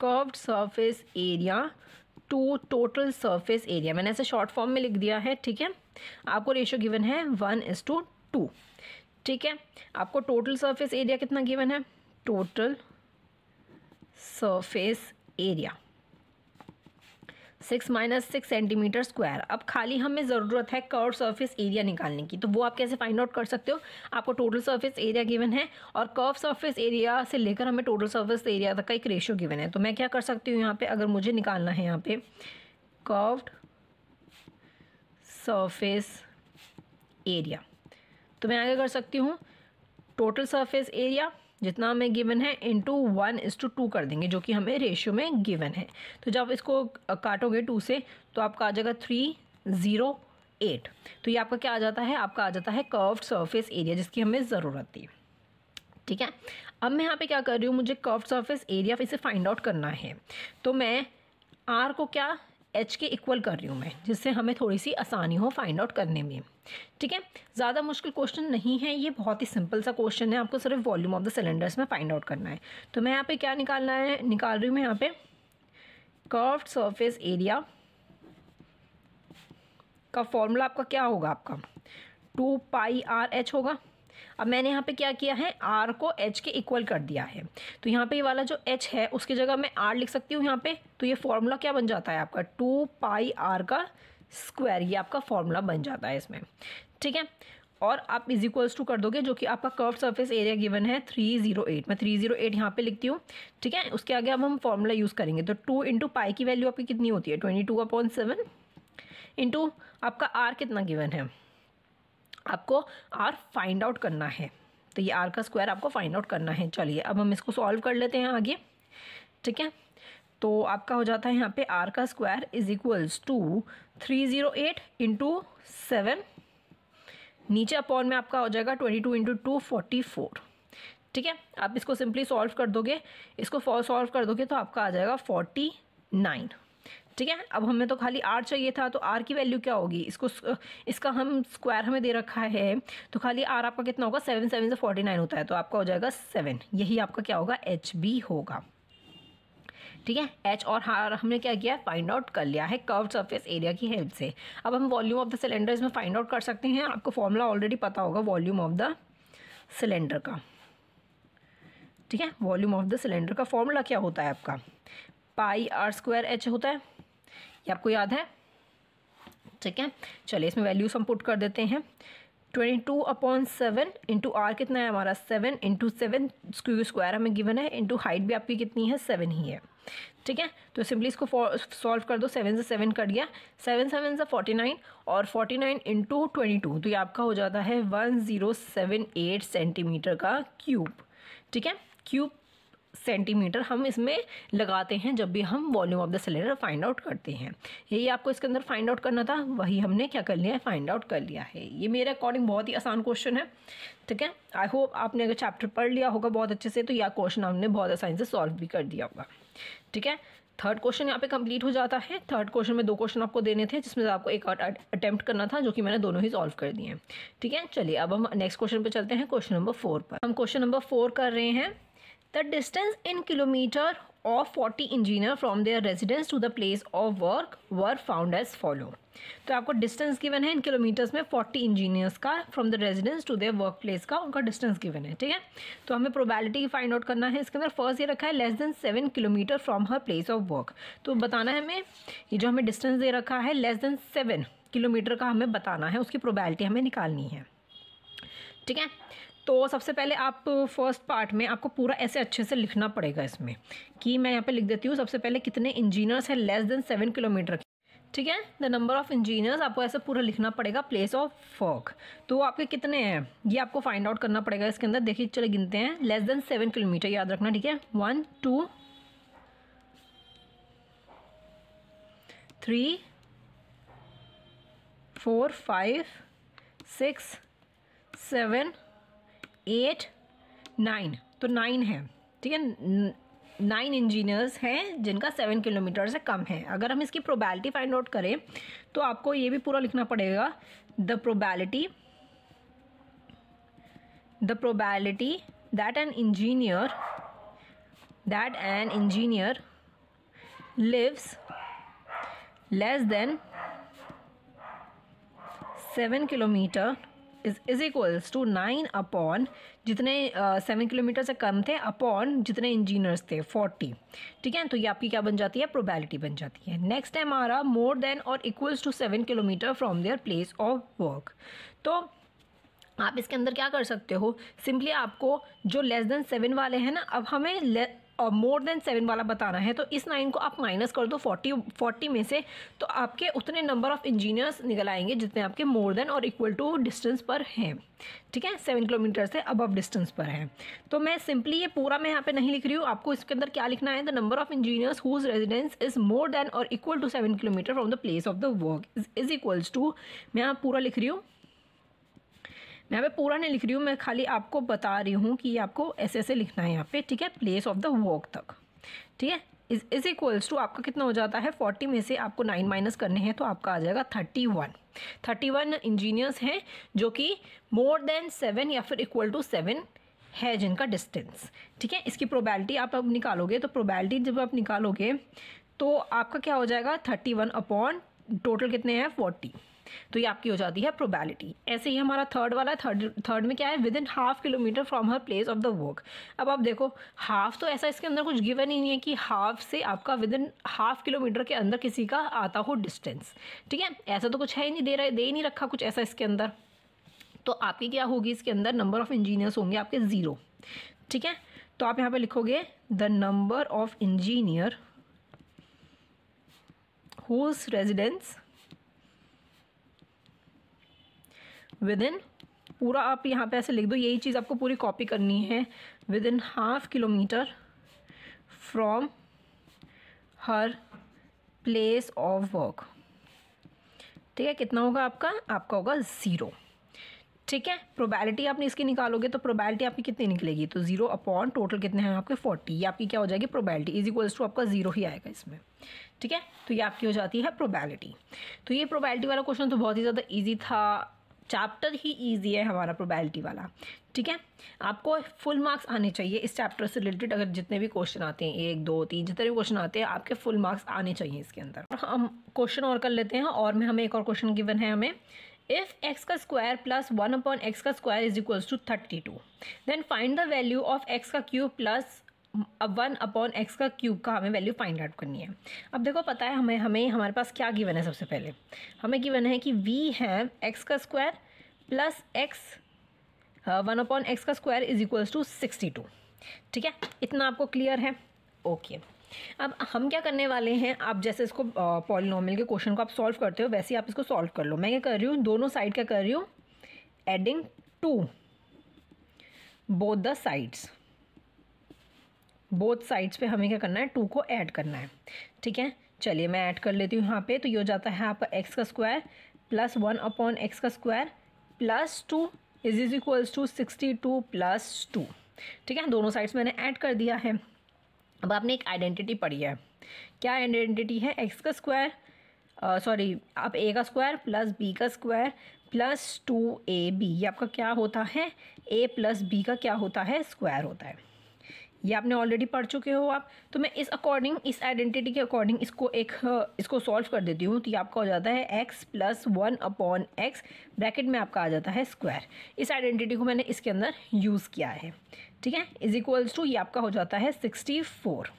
curve surface area to total surface area मैंने ऐसे शॉर्ट फॉर्म में लिख दिया है ठीक है आपको रेशियो गिवन है वन इज टू टू ठीक है आपको टोटल सरफेस एरिया कितना गिवन है total surface area six minus six centimetre square अब खाली हमें ज़रूरत है कर्व सरफेस एरिया निकालने की तो वो आप कैसे फाइंड आउट कर सकते हो आपको टोटल सरफेस एरिया गिवन है और कर्व सरफेस एरिया से लेकर हमें टोटल सरफेस एरिया तक का एक रेशियो गिवन है तो मैं क्या कर सकती हूँ यहाँ पे अगर मुझे निकालना है यहाँ पे कर्व्ड सरफेस एरिया तो मैं आगे कर सकती हूँ टोटल सर्फेस एरिया जितना हमें गिवन है into one is to two कर देंगे जो कि हमें रेशियो में गिवन है तो जब इसको काटोगे टू से तो आपका आ जाएगा थ्री ज़ीरो एट तो ये आपका क्या आ जाता है आपका आ जाता है कर्व्ड सरफेस एरिया जिसकी हमें ज़रूरत थी ठीक है अब मैं यहाँ पे क्या कर रही हूँ मुझे कर्व्ड सरफेस एरिया इसे फाइंड आउट करना है तो मैं आर को क्या एच के इक्वल कर रही हूँ मैं जिससे हमें थोड़ी सी आसानी हो फाइंड आउट करने में ठीक है ज़्यादा मुश्किल क्वेश्चन नहीं है ये बहुत ही सिंपल सा क्वेश्चन है आपको सिर्फ वॉल्यूम ऑफ द सिलेंडर्स में फाइंड आउट करना है तो मैं यहाँ पे क्या निकालना है निकाल रही हूँ मैं यहाँ पे कर्व्ड सरफेस एरिया का फॉर्मूला आपका क्या होगा आपका टू पाई आर एच होगा अब मैंने यहाँ पे क्या किया है आर को एच के इक्वल कर दिया है तो यहाँ पे ये वाला जो एच है उसकी जगह मैं आर लिख सकती हूँ यहाँ पे तो ये फॉर्मूला क्या बन जाता है आपका टू पाई आर का स्क्वायर ये आपका फॉर्मूला बन जाता है इसमें ठीक है और आप इज इक्वल्स टू कर दोगे जो कि आपका कर्व सर्फेस एरिया गिवन है थ्री जीरो एट मैं थ्री जीरो एट यहाँ पे लिखती हूँ ठीक है उसके आगे अब हम फॉर्मूला यूज़ करेंगे तो टू इंटू पाई की वैल्यू आपकी कितनी होती है twenty two upon seven into आपका आर कितना गिवन है आपको आर फाइंड आउट करना है तो ये आर का स्क्वायर आपको फाइंड आउट करना है चलिए अब हम इसको सॉल्व कर लेते हैं आगे ठीक है तो आपका हो जाता है यहाँ पे आर का square is equals to three zero eight into seven नीचे अपॉन में आपका हो जाएगा twenty two into two forty four ठीक है आप इसको सिंपली सॉल्व कर दोगे इसको सॉल्व कर दोगे तो आपका आ जाएगा फोर्टी नाइन ठीक है अब हमें तो खाली आर चाहिए था तो आर की वैल्यू क्या होगी इसको इसका हम स्क्वायर हमें दे रखा है तो खाली आर आपका कितना होगा सेवन सेवन से फोर्टी नाइन होता है तो आपका हो जाएगा सेवन यही आपका क्या होगा एच बी होगा ठीक है एच और हार हमने क्या किया फाइंड आउट कर लिया है कर्व सरफेस एरिया की हेल्प से अब हम वॉल्यूम ऑफ द सिलेंडर इसमें फाइंड आउट कर सकते हैं आपको फॉर्मूला ऑलरेडी पता होगा वॉल्यूम ऑफ द सिलेंडर का ठीक है वॉल्यूम ऑफ द सिलेंडर का फॉर्मूला क्या होता है आपका पाई आर स्क्वायर एच होता है ये आपको याद है ठीक है चलिए इसमें वैल्यूज हम पुट कर देते हैं twenty two upon seven into R कितना है हमारा सेवन इंटू सेवन स्क्वायर हमें गिवन है इंटू हाइट भी आपकी कितनी है सेवन ही है ठीक है तो सिंपली इसको सॉल्व कर दो सेवन से सेवन कट गया सेवन सेवन से फोर्टी नाइन और forty nine into twenty two तो ये आपका हो जाता है one zero seven eight centimetre का क्यूब ठीक है क्यूब सेंटीमीटर हम इसमें लगाते हैं जब भी हम volume of the cylinder find out करते हैं यही आपको इसके अंदर फाइंड आउट करना था वही हमने क्या कर लिया है फाइंड आउट कर लिया है ये मेरे अकॉर्डिंग बहुत ही आसान क्वेश्चन है ठीक है आई होप आपने अगर चैप्टर पढ़ लिया होगा बहुत अच्छे से तो यह क्वेश्चन हमने बहुत आसानी से सॉल्व भी कर दिया होगा ठीक है थर्ड क्वेश्चन यहाँ पे कंप्लीट हो जाता है थर्ड क्वेश्चन में दो क्वेश्चन आपको देने थे जिसमें आपको एक अटैम्प्ट करना था जो कि मैंने दोनों ही सॉल्व कर दिए हैं ठीक है चलिए अब हम नेक्स्ट क्वेश्चन पे चलते हैं क्वेश्चन नंबर फोर पर हम क्वेश्चन नंबर फोर कर रहे हैं the distance in kilometre of forty engineer from their residence to the place of work were found as follow तो आपको डिस्टेंस गिवन है इन किलोमीटर्स में फोर्टी इंजीनियर्स का from the residence to their work place का उनका डिस्टेंस गिवन है ठीक है तो हमें प्रोबेबिलिटी फाइंड आउट करना है इसके अंदर फर्स्ट ये रखा है less than seven kilometre from her place of work तो बताना है हमें ये जो हमें डिस्टेंस दे रखा है लेस देन सेवन किलोमीटर का हमें बताना है उसकी प्रोबेबिलिटी हमें निकालनी है ठीक है तो सबसे पहले आप फर्स्ट पार्ट में आपको पूरा ऐसे अच्छे से लिखना पड़ेगा इसमें कि मैं यहाँ पे लिख देती हूँ सबसे पहले कितने इंजीनियर्स हैं लेस देन सेवन किलोमीटर ठीक है द नंबर ऑफ इंजीनियर्स आपको ऐसे पूरा लिखना पड़ेगा प्लेस ऑफ वर्क तो आपके कितने हैं ये आपको फाइंड आउट करना पड़ेगा इसके अंदर देखिए चले गिनते हैं लेस देन सेवन किलोमीटर याद रखना ठीक है one two three four five six seven eight nine तो नाइन है ठीक है नाइन इंजीनियर्स हैं जिनका सेवन किलोमीटर से कम है अगर हम इसकी प्रोबेबिलिटी फाइंड आउट करें तो आपको ये भी पूरा लिखना पड़ेगा the probability the probability that an engineer that an engineer lives less than seven kilometre is is equals to nine upon जितने सेवन uh, किलोमीटर से कम थे अपॉन जितने इंजीनियर्स थे फोर्टी ठीक है तो ये आपकी क्या बन जाती है प्रोबेबिलिटी बन जाती है नेक्स्ट है हमारा मोर देन और equals to seven kilometre from their place of work तो आप इसके अंदर क्या कर सकते हो सिंपली आपको जो लेस देन सेवन वाले हैं ना अब हमें मोर देन सेवन वाला बताना है तो इस नाइन को आप माइनस कर दो फोर्टी फोर्टी में से तो आपके उतने नंबर ऑफ़ इंजीनियर्स निकल आएंगे जितने आपके मोर देन और इक्वल टू डिस्टेंस पर हैं ठीक है सेवन किलोमीटर से अबव डिस्टेंस पर है तो मैं सिंपली ये पूरा मैं यहाँ पे नहीं लिख रही हूँ आपको इसके अंदर क्या लिखना है the number of engineers whose residence is more than और equal to seven kilometre from the place of the work is equals to मैं यहाँ पूरा लिख रही हूँ यहाँ पे पूरा नहीं लिख रही हूँ मैं खाली आपको बता रही हूँ कि आपको ऐसे ऐसे लिखना है यहाँ पे ठीक है प्लेस ऑफ द वॉक तक ठीक है इज इज इक्वल्स टू आपका कितना हो जाता है फोर्टी में से आपको नाइन माइनस करने हैं तो आपका आ जाएगा thirty one thirty one engineers हैं जो कि मोर देन सेवन या फिर इक्वल टू सेवन है जिनका डिस्टेंस ठीक है इसकी प्रोबेबिलिटी आप अब निकालोगे तो प्रोबेबिलिटी जब आप निकालोगे तो आपका क्या हो जाएगा थर्टी वन अपॉन टोटल कितने हैं फोर्टी तो ये आपकी हो जाती है प्रोबेबिलिटी ऐसे ही हमारा थर्ड वाला थर्ड थर्ड में क्या है within half kilometre from her place of the work अब आप देखो हाफ तो ऐसा इसके अंदर कुछ गिवन ही नहीं है कि हाफ से आपका विद इन हाफ किलोमीटर के अंदर किसी का आता हो डिस्टेंस ठीक है ऐसा तो कुछ है ही नहीं दे रहा दे ही नहीं रखा कुछ ऐसा इसके अंदर तो आपकी क्या होगी इसके अंदर नंबर ऑफ़ इंजीनियर्स होंगे आपके ज़ीरो ठीक है तो आप यहाँ पे लिखोगे the number of engineer whose residence within पूरा आप यहाँ पे ऐसे लिख दो यही चीज़ आपको पूरी कॉपी करनी है within half kilometre from her place of work ठीक है कितना होगा आपका आपका होगा ज़ीरो ठीक है प्रोबेबिलिटी आपने इसकी निकालोगे तो प्रोबेबिलिटी आपकी कितनी निकलेगी तो जीरो अपॉन टोटल कितने हैं आपके फोर्टी ये आपकी क्या हो जाएगी प्रोबेबिलिटी इज इक्वल्स टू आपका जीरो ही आएगा इसमें ठीक है तो ये आपकी हो जाती है प्रोबेबिलिटी तो ये प्रोबेबिलिटी वाला क्वेश्चन तो बहुत ही ज़्यादा ईजी था चैप्टर ही ईजी है हमारा प्रोबेबिलिटी वाला ठीक है आपको फुल मार्क्स आने चाहिए इस चैप्टर से रिलेटेड अगर जितने भी क्वेश्चन आते हैं एक दो तीन जितने भी क्वेश्चन आते हैं आपके फुल मार्क्स आने चाहिए इसके अंदर और हम क्वेश्चन और कर लेते हैं और में हमें एक और क्वेश्चन गिवन है हमें इफ़ एक्स का square plus one upon x का square is equals to thirty two then find the value of x का cube plus one upon x का क्यूब का हमें वैल्यू फाइंड आउट करनी है अब देखो पता है हमें हमें हमारे पास क्या गिवन है सबसे पहले हमें गिवन है कि वी है एक्स का square plus x one upon x का square is equals to sixty two ठीक है इतना आपको क्लियर है ओके okay. अब हम क्या करने वाले हैं आप जैसे इसको पॉलिनॉमल के क्वेश्चन को आप सॉल्व करते हो वैसे ही आप इसको सॉल्व कर लो मैं क्या कर रही हूँ दोनों साइड क्या कर रही हूँ adding to both the sides both sides पे हमें क्या करना है टू को ऐड करना है ठीक है चलिए मैं ऐड कर लेती हूँ यहाँ पे तो ये हो जाता है आपका एक्स का square plus one upon x का square plus two is is equals to sixty two plus two ठीक है दोनों साइड्स मैंने ऐड कर दिया है अब आपने एक आइडेंटिटी पढ़ी है क्या आइडेंटिटी है एक्स का स्क्वायर सॉरी आप ए का स्क्वायर प्लस बी का square plus two A B ये आपका क्या होता है ए प्लस बी का क्या होता है स्क्वायर होता है ये आपने ऑलरेडी पढ़ चुके हो आप तो मैं इस अकॉर्डिंग इस आइडेंटिटी के अकॉर्डिंग इसको एक इसको सॉल्व कर देती हूँ तो ये आपका हो जाता है x plus one upon x bracket में आपका आ जाता है स्क्वायर इस आइडेंटिटी को मैंने इसके अंदर यूज़ किया है ठीक है इज इक्वल्स टू ये आपका हो जाता है सिक्सटी फोर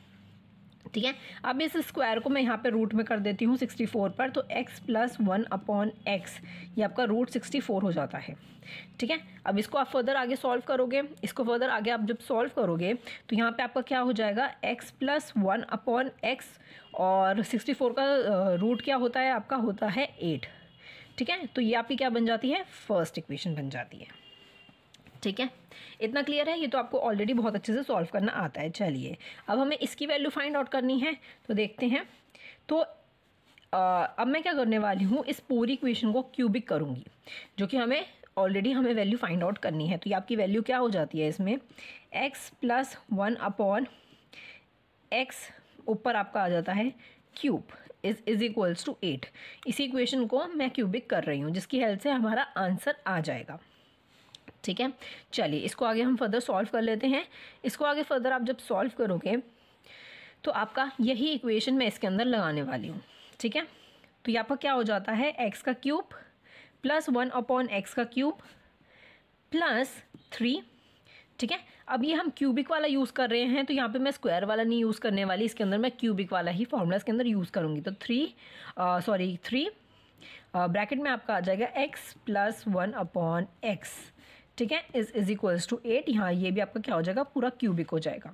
ठीक है अब इस स्क्वायर को मैं यहाँ पे रूट में कर देती हूँ 64 पर तो x plus one upon x ये आपका रूट 64 हो जाता है ठीक है अब इसको आप फर्दर आगे सॉल्व करोगे इसको फर्दर आगे आप जब सॉल्व करोगे तो यहाँ पे आपका क्या हो जाएगा x plus one upon x और 64 का रूट क्या होता है आपका होता है एट ठीक है तो ये आपकी क्या बन जाती है फर्स्ट इक्वेशन बन जाती है ठीक है इतना क्लियर है ये तो आपको ऑलरेडी बहुत अच्छे से सॉल्व करना आता है चलिए अब हमें इसकी वैल्यू फाइंड आउट करनी है तो देखते हैं तो आ, अब मैं क्या करने वाली हूँ इस पूरी क्वेश्चन को क्यूबिक करूँगी जो कि हमें ऑलरेडी हमें वैल्यू फाइंड आउट करनी है तो ये आपकी वैल्यू क्या हो जाती है इसमें x plus one upon x ऊपर आपका आ जाता है cube is is equals to eight इसी इक्वेशन को मैं क्यूबिक कर रही हूँ जिसकी हेल्प से हमारा आंसर आ जाएगा ठीक है चलिए इसको आगे हम फर्दर सॉल्व कर लेते हैं इसको आगे फर्दर आप जब सॉल्व करोगे तो आपका यही इक्वेशन मैं इसके अंदर लगाने वाली हूँ ठीक है तो यहाँ पर क्या हो जाता है एक्स का cube plus one upon x का क्यूब प्लस थ्री ठीक है अब ये हम क्यूबिक वाला यूज़ कर रहे हैं तो यहाँ पे मैं स्क्वायर वाला नहीं यूज़ करने वाली इसके अंदर मैं क्यूबिक वाला ही फॉर्मूला इसके अंदर यूज़ करूँगी तो थ्री सॉरी थ्री ब्रैकेट में आपका आ जाएगा x plus one upon x ठीक है is is equals to eight यहाँ ये भी आपका क्या हो जाएगा पूरा क्यूबिक हो जाएगा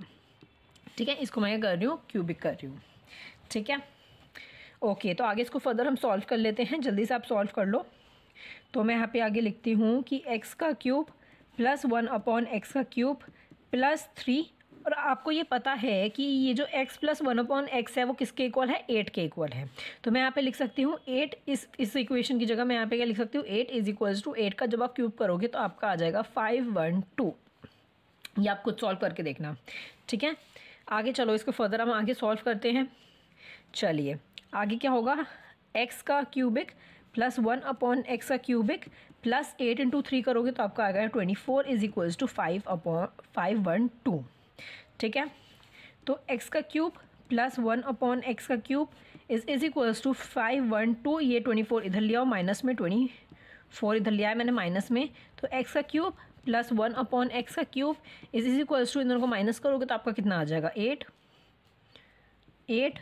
ठीक है इसको मैं क्या कर रही हूँ क्यूबिक कर रही हूँ ठीक है ओके तो आगे इसको फर्दर हम सॉल्व कर लेते हैं जल्दी से आप सॉल्व कर लो तो मैं यहाँ पे आगे लिखती हूँ कि एक्स का cube plus one upon x का क्यूब प्लस थ्री और आपको ये पता है कि ये जो x plus one upon x है वो किसके इक्वल है एट के इक्वल है तो मैं यहाँ पे लिख सकती हूँ एट इस इस इक्वेशन की जगह मैं यहाँ पे क्या लिख सकती हूँ eight is equals to eight का जब आप क्यूब करोगे तो आपका आ जाएगा फाइव वन टू ये आप खुद सॉल्व करके देखना ठीक है आगे चलो इसको फर्दर हम आगे सॉल्व करते हैं चलिए आगे क्या होगा एक्स का cubic plus one upon x का cubic plus eight into three करोगे तो आपका आ गया twenty four is equals to five upon five one two ठीक है तो एक्स का cube plus one upon x का cube is is equals to five one two ये ट्वेंटी फोर इधर लिया और माइनस में ट्वेंटी फोर इधर लिया है मैंने माइनस में तो एक्स का cube plus one upon x का cube is is equals to इधर को माइनस करोगे तो आपका कितना आ जाएगा एट एट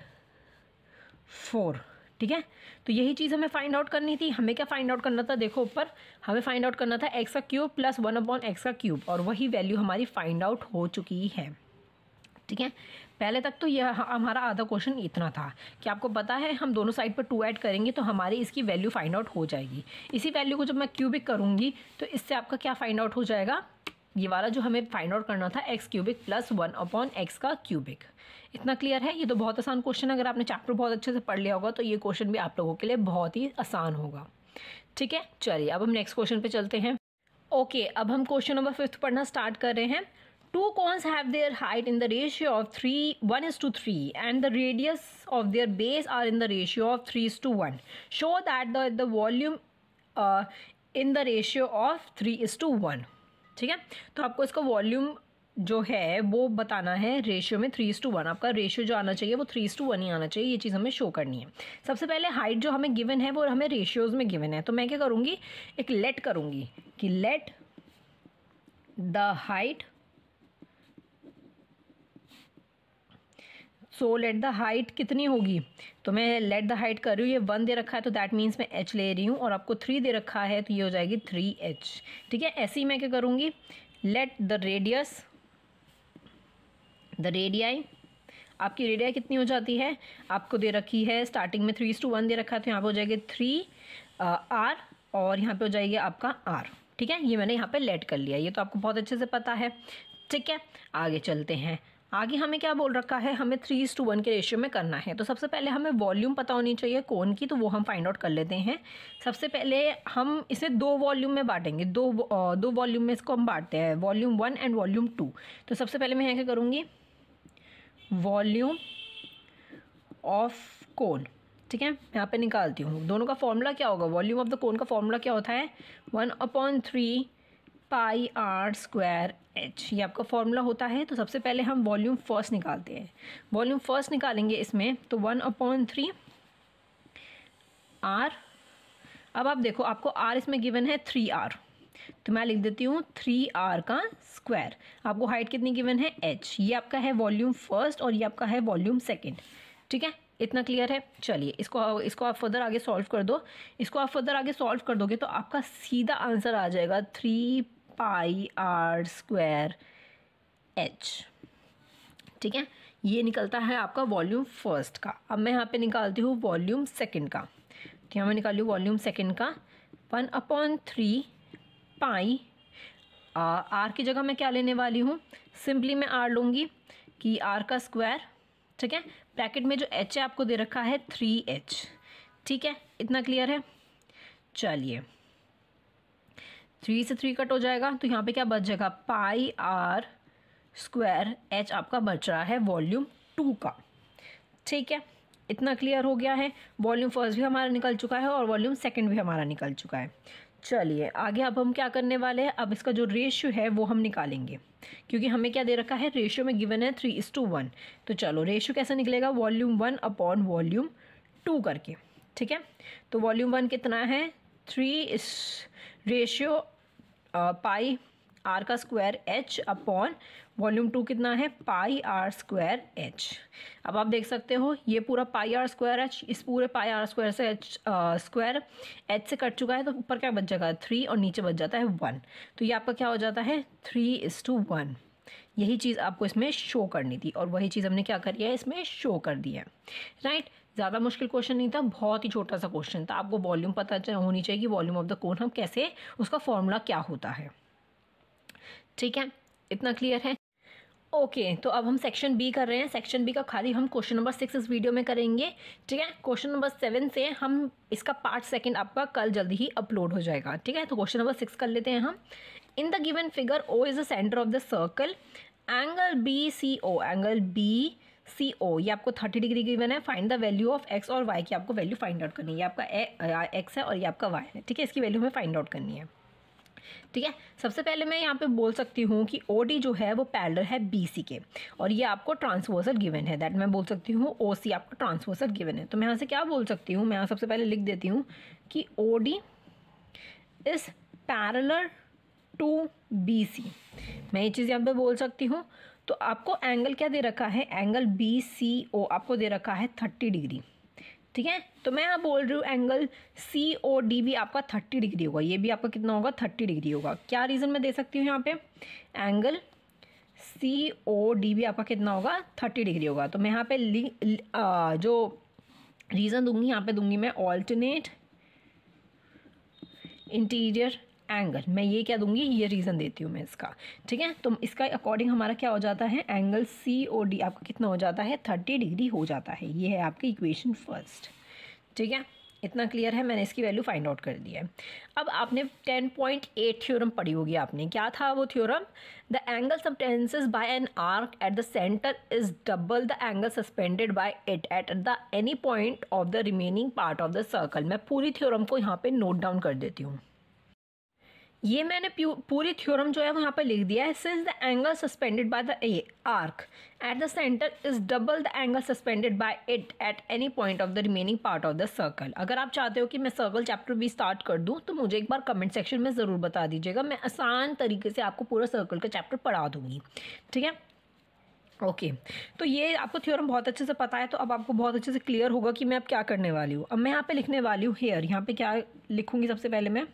फोर ठीक है तो यही चीज़ हमें फाइंड आउट करनी थी हमें क्या फाइंड आउट करना था देखो ऊपर हमें फाइंड आउट करना था एक्स का cube plus one upon x का क्यूब और वही वैल्यू हमारी फाइंड आउट हो चुकी है ठीक है पहले तक तो यह हमारा आधा क्वेश्चन इतना था कि आपको पता है हम दोनों साइड पर टू ऐड करेंगे तो हमारी इसकी वैल्यू फाइंड आउट हो जाएगी इसी वैल्यू को जब मैं क्यूबिक करूँगी तो इससे आपका क्या फाइंड आउट हो जाएगा ये वाला जो हमें फाइंड आउट करना था x cubic plus one upon x का क्यूबिक इतना क्लियर है ये तो बहुत आसान क्वेश्चन है अगर आपने चैप्टर बहुत अच्छे से पढ़ लिया होगा तो ये क्वेश्चन भी आप लोगों के लिए बहुत ही आसान होगा ठीक है चलिए अब हम नेक्स्ट क्वेश्चन पे चलते हैं ओके okay, अब हम क्वेश्चन नंबर फिफ्थ पढ़ना स्टार्ट कर रहे हैं two cones have their height in the ratio of three one is to three and the radius of their base are in the ratio of three is to one show that the volume in the ratio of three is to one ठीक है तो आपको इसका वॉल्यूम जो है वो बताना है रेशियो में थ्री टू वन आपका रेशियो जो आना चाहिए वो थ्री टू वन ही आना चाहिए ये चीज़ हमें शो करनी है सबसे पहले हाइट जो हमें गिवन है वो हमें रेशियोज़ में गिवन है तो मैं क्या करूँगी एक लेट करूँगी कि let the height so let the height कितनी होगी तो मैं लेट द हाइट कर रही हूँ ये वन दे रखा है तो दैट मीन्स मैं एच ले रही हूँ और आपको थ्री दे रखा है तो ये हो जाएगी थ्री एच ठीक है ऐसे ही मैं क्या करूँगी let the radius the radii आपकी रेडियाई कितनी हो जाती है आपको दे रखी है स्टार्टिंग में थ्री टू वन दे रखा है तो यहाँ पर हो जाएगी थ्री आर uh, और यहाँ पे हो जाएगी आपका आर ठीक है ये मैंने यहाँ पे लेट कर लिया ये तो आपको बहुत अच्छे से पता है ठीक है आगे चलते हैं आगे हमें क्या बोल रखा है हमें थ्री इज टू वन के रेशियो में करना है तो सबसे पहले हमें वॉल्यूम पता होनी चाहिए कौन की तो वो हम फाइंड आउट कर लेते हैं सबसे पहले हम इसे दो वॉल्यूम में बांटेंगे दो दो वॉल्यूम में इसको हम बांटते हैं volume one and volume two तो सबसे पहले मैं यहाँ क्या करूँगी वॉल्यूम ऑफ कौन ठीक है यहाँ पर निकालती हूँ दोनों का फॉर्मूला क्या होगा वॉल्यूम ऑफ द कौन का फॉर्मूला क्या होता है one upon three pi r square h ये आपका फॉर्मूला होता है तो सबसे पहले हम वॉल्यूम फर्स्ट निकालते हैं वॉल्यूम फर्स्ट निकालेंगे इसमें तो वन अपॉइंट थ्री आर अब आप देखो आपको आर इसमें गिवन है थ्री आर तो मैं लिख देती हूँ थ्री आर का स्क्वायर आपको हाइट कितनी गिवन है एच ये आपका है वॉल्यूम फर्स्ट और ये आपका है वॉल्यूम सेकेंड ठीक है इतना क्लियर है चलिए इसको इसको आप फर्दर आगे सॉल्व कर दो इसको आप फर्दर आगे सॉल्व कर दोगे तो आपका सीधा आंसर आ जाएगा three pi r square h ठीक है ये निकलता है आपका वॉल्यूम फर्स्ट का अब मैं यहाँ पे निकालती हूँ वॉल्यूम सेकंड का ठीक है मैं निकाली हूँ वॉल्यूम सेकंड का one upon three pi r की जगह मैं क्या लेने वाली हूँ सिंपली मैं आर लूँगी कि आर का स्क्वायर ठीक है ब्रैकेट में जो एच है आपको दे रखा है थ्री एच ठीक है इतना क्लियर है चलिए थ्री से थ्री कट हो जाएगा तो यहाँ पे क्या बच जाएगा पाई आर स्क्वायर एच आपका बच रहा है वॉल्यूम टू का ठीक है इतना क्लियर हो गया है वॉल्यूम फर्स्ट भी हमारा निकल चुका है और वॉल्यूम सेकंड भी हमारा निकल चुका है चलिए आगे अब हम क्या करने वाले हैं अब इसका जो रेशियो है वो हम निकालेंगे क्योंकि हमें क्या दे रखा है रेशियो में गिवन है थ्री इज़ टू वन तो चलो रेशियो कैसे निकलेगा volume one upon volume two करके ठीक है तो वॉल्यूम वन कितना है थ्री इस रेशियो पाई आर का square h upon volume two कितना है पाई आर स्क्वायर एच अब आप देख सकते हो ये पूरा पाई आर स्क्वायर एच इस पूरे पाई आर स्क्वायर से एच स्क्वायर एच से कट चुका है तो ऊपर क्या बच जाएगा थ्री और नीचे बच जाता है वन तो ये आपका क्या हो जाता है थ्री इज़ टू वन यही चीज़ आपको इसमें शो करनी थी और वही चीज़ हमने क्या करी है इसमें शो कर दिया है राइट ज़्यादा मुश्किल क्वेश्चन नहीं था बहुत ही छोटा सा क्वेश्चन था आपको वॉल्यूम पता होनी चाहिए कि वॉल्यूम ऑफ द कोन हम कैसे उसका फॉर्मूला क्या होता है ठीक है इतना क्लियर है ओके okay, तो अब हम सेक्शन बी कर रहे हैं सेक्शन बी का खाली हम क्वेश्चन नंबर सिक्स इस वीडियो में करेंगे ठीक है क्वेश्चन नंबर सेवन से हम इसका पार्ट सेकंड आपका कल जल्दी ही अपलोड हो जाएगा ठीक है तो क्वेश्चन नंबर सिक्स कर लेते हैं हम in the given figure O is the centre of the circle angle B C O angle B C O ये आपको थर्टी डिग्री गिवन है find the value of x और वाई की आपको वैल्यू फाइंड आउट करनी है ये आपका एक्स है और ये आपका वाई है ठीक है इसकी वैल्यू हमें फाइंड आउट करनी है ठीक है सबसे पहले मैं यहाँ पे बोल सकती हूँ कि ओ डी जो है वो पैलर है बी सी के और ये आपको ट्रांसवर्सल गिवन है दैट मैं बोल सकती हूँ ओ सी आपको ट्रांसवर्सल गिवन है तो मैं यहाँ से क्या बोल सकती हूँ मैं यहाँ सबसे पहले लिख देती हूँ कि O D is parallel to B C मैं ये चीज़ यहाँ पे बोल सकती हूँ तो आपको एंगल क्या दे रखा है एंगल बी सी ओ आपको दे रखा है थर्टी डिग्री ठीक है तो मैं यहाँ बोल रही हूँ एंगल सी ओ डी भी आपका थर्टी डिग्री होगा ये भी आपका कितना होगा थर्टी डिग्री होगा क्या रीज़न मैं दे सकती हूँ यहाँ पे एंगल सी ओ डी भी आपका कितना होगा थर्टी डिग्री होगा तो मैं यहाँ पे लि, लि, आ, जो रीज़न दूंगी यहाँ पे दूंगी मैं ऑल्टरनेट इंटीरियर एंगल मैं ये क्या दूंगी ये रीज़न देती हूँ मैं इसका ठीक है तो इसका अकॉर्डिंग हमारा क्या हो जाता है एंगल सी ओ डी आपका कितना हो जाता है थर्टी डिग्री हो जाता है ये है आपकी इक्वेशन फर्स्ट ठीक है इतना क्लियर है मैंने इसकी वैल्यू फाइंड आउट कर दी है अब आपने 10.8 पॉइंट एट थ्योरम पढ़ी होगी आपने क्या था वो theorem the angle subtends by an arc at the centre is double the angle suspended by it at the any point of the remaining part of the circle मैं पूरी थ्योरम को यहाँ पे नोट डाउन कर देती हूँ ये मैंने पूरी थ्योरम जो है वहाँ पर लिख दिया है since the angle suspended by the a arc at the centre is double the angle suspended by it at any point of the remaining part of the circle अगर आप चाहते हो कि मैं सर्कल चैप्टर भी स्टार्ट कर दूँ तो मुझे एक बार कमेंट सेक्शन में ज़रूर बता दीजिएगा मैं आसान तरीके से आपको पूरा सर्कल का चैप्टर पढ़ा दूँगी ठीक है ओके okay. तो ये आपको थ्योरम बहुत अच्छे से पता है तो अब आपको बहुत अच्छे से क्लियर होगा कि मैं अब क्या करने वाली हूँ अब मैं यहाँ पे लिखने वाली हूँ हेयर यहाँ पे क्या लिखूँगी सबसे पहले मैं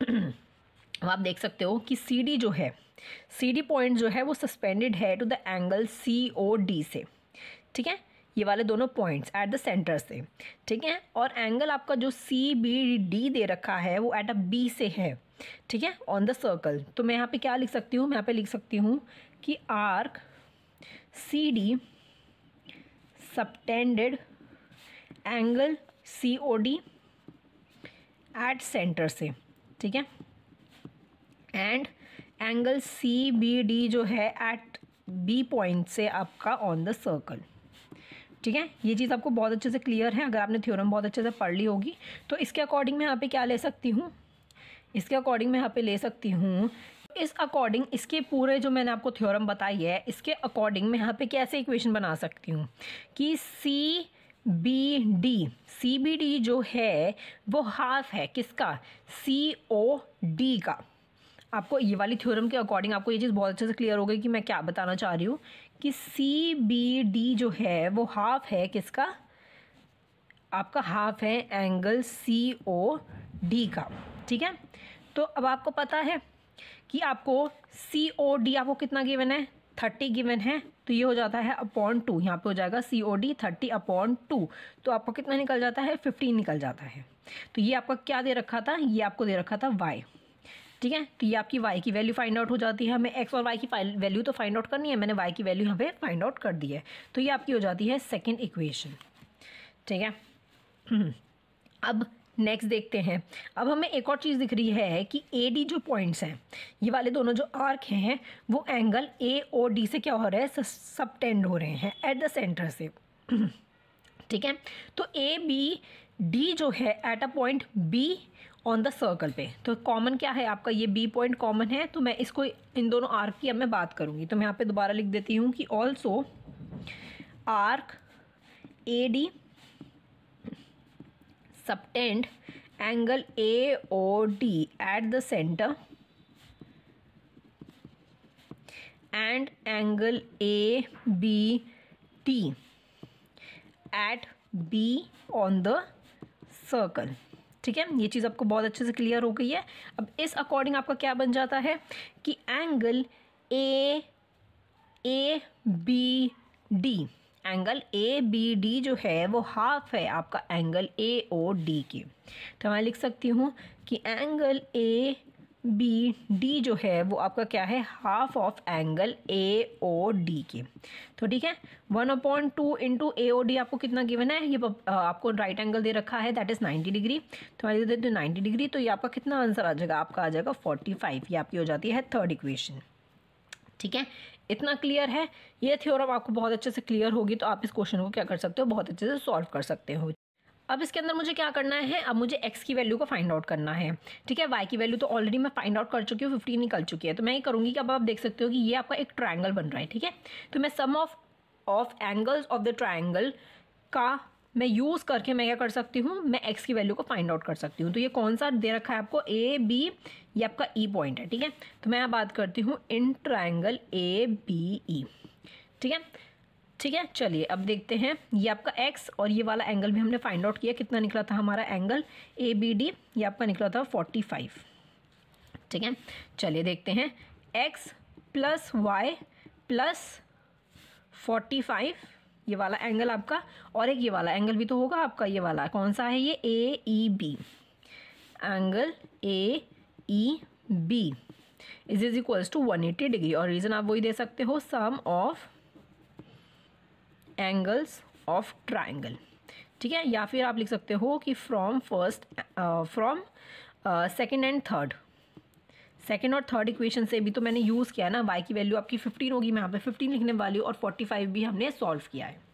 अब आप देख सकते हो कि सी डी जो है सी डी पॉइंट जो है वो सस्पेंडेड है to the angle C O D से ठीक है ये वाले दोनों पॉइंट्स एट द सेंटर से ठीक है और एंगल आपका जो सी बी डी दे रखा है वो एट अ बी से है ठीक है ऑन द सर्कल तो मैं यहाँ पे क्या लिख सकती हूँ मैं यहाँ पे लिख सकती हूँ कि arc C D subtended angle C O D at centre से ठीक है and angle C B D जो है एट बी पॉइंट से आपका ऑन द सर्कल ठीक है ये चीज़ आपको बहुत अच्छे से क्लियर है अगर आपने थ्योरम बहुत अच्छे से पढ़ ली होगी तो इसके अकॉर्डिंग मैं यहाँ पे क्या ले सकती हूँ इसके अकॉर्डिंग मैं यहाँ पे ले सकती हूँ इस अकॉर्डिंग इसके पूरे जो मैंने आपको थ्योरम बताई है इसके अकॉर्डिंग मैं यहाँ पे कैसे इक्वेशन बना सकती हूँ कि C B D C B D जो है वो हाफ है किसका सी ओ डी का आपको ये वाली थ्योरम के अकॉर्डिंग आपको ये चीज़ बहुत अच्छे से क्लियर हो गई कि मैं क्या बताना चाह रही हूँ कि सी बी डी जो है वो हाफ है किसका आपका हाफ है एंगल सी ओ डी का ठीक है तो अब आपको पता है कि आपको सी ओ डी आपको कितना गिवन है थर्टी गिवन है तो ये हो जाता है अपॉन टू यहाँ पे हो जाएगा C O D thirty upon two तो आपका कितना निकल जाता है फिफ्टीन निकल जाता है तो ये आपका क्या दे रखा था ये आपको दे रखा था वाई ठीक है तो ये आपकी वाई की वैल्यू फाइंड आउट हो जाती है हमें एक्स और वाई की वैल्यू तो फाइंड आउट करनी है मैंने वाई की वैल्यू यहाँ पे फाइंड आउट कर दी है तो ये आपकी हो जाती है सेकेंड इक्वेशन ठीक है अब नेक्स्ट देखते हैं अब हमें एक और चीज़ दिख रही है कि ए डी जो पॉइंट्स हैं ये वाले दोनों जो आर्क हैं वो एंगल ए ओ डी से क्या हो रहा है सबटेंड हो रहे हैं एट द सेंटर से ठीक है तो ए बी डी जो है at a point B on the circle पे तो कॉमन क्या है आपका ये बी पॉइंट कॉमन है तो मैं इसको इन दोनों आर्क की अब मैं बात करूँगी तो मैं यहाँ पे दोबारा लिख देती हूँ कि also arc A D subtend angle AOD at the center and angle ABT at B on the circle ठीक है ये चीज़ आपको बहुत अच्छे से क्लियर हो गई है अब इस अकॉर्डिंग आपका क्या बन जाता है कि angle A A B D angle A B D जो है वो हाफ है आपका एंगल ए ओ डी की तो मैं लिख सकती हूँ कि एंगल ए बी डी जो है वो आपका क्या है half of angle A O D के तो ठीक है one upon two into A O D आपको कितना गिवन है ये आपको राइट एंगल दे रखा है दैट इज़ नाइन्टी डिग्री तो मैं देते नाइन्टी डिग्री तो ये आपका कितना आंसर आ जाएगा आपका आ जाएगा फोर्टी फाइव ये आपकी हो जाती है थर्ड इक्वेशन ठीक है इतना क्लियर है ये थ्योरम आपको बहुत अच्छे से क्लियर होगी तो आप इस क्वेश्चन को क्या कर सकते हो बहुत अच्छे से सॉल्व कर सकते हो अब इसके अंदर मुझे क्या करना है अब मुझे x की वैल्यू को फाइंड आउट करना है ठीक है y की वैल्यू तो ऑलरेडी मैं फाइंड आउट कर चुकी हूँ फिफ्टी निकल चुकी है तो मैं ये करूँगी कि अब आप देख सकते हो कि ये आपका एक ट्राइंगल बन रहा है ठीक है तो मैं sum of of angles of the triangle का मैं यूज़ करके मैं क्या कर सकती हूँ मैं एक्स की वैल्यू को फाइंड आउट कर सकती हूँ तो ये कौन सा दे रखा है आपको ए बी ये आपका ई e पॉइंट है ठीक है तो मैं बात करती हूँ in triangle A B E ठीक है ठीक है चलिए अब देखते हैं ये आपका एक्स और ये वाला एंगल भी हमने फाइंड आउट किया कितना निकला था हमारा एंगल ए बी डी ये आपका निकला था फोर्टी फाइव ठीक है चलिए देखते हैं x plus y plus forty five ये वाला एंगल आपका और एक ये वाला एंगल भी तो होगा आपका ये वाला कौन सा है ये A E B angle A E B is is equals to one eighty degree और रीज़न आप वही दे सकते हो sum of angles of triangle ठीक है या फिर आप लिख सकते हो कि from first from second and third second और थर्ड इक्वेशन से भी तो मैंने यूज़ किया ना वाई की वैल्यू आपकी फिफ्टीन होगी मैं यहाँ पर फिफ्टीन लिखने वाली हूँ और फोर्टी फाइव भी हमने सॉल्व किया है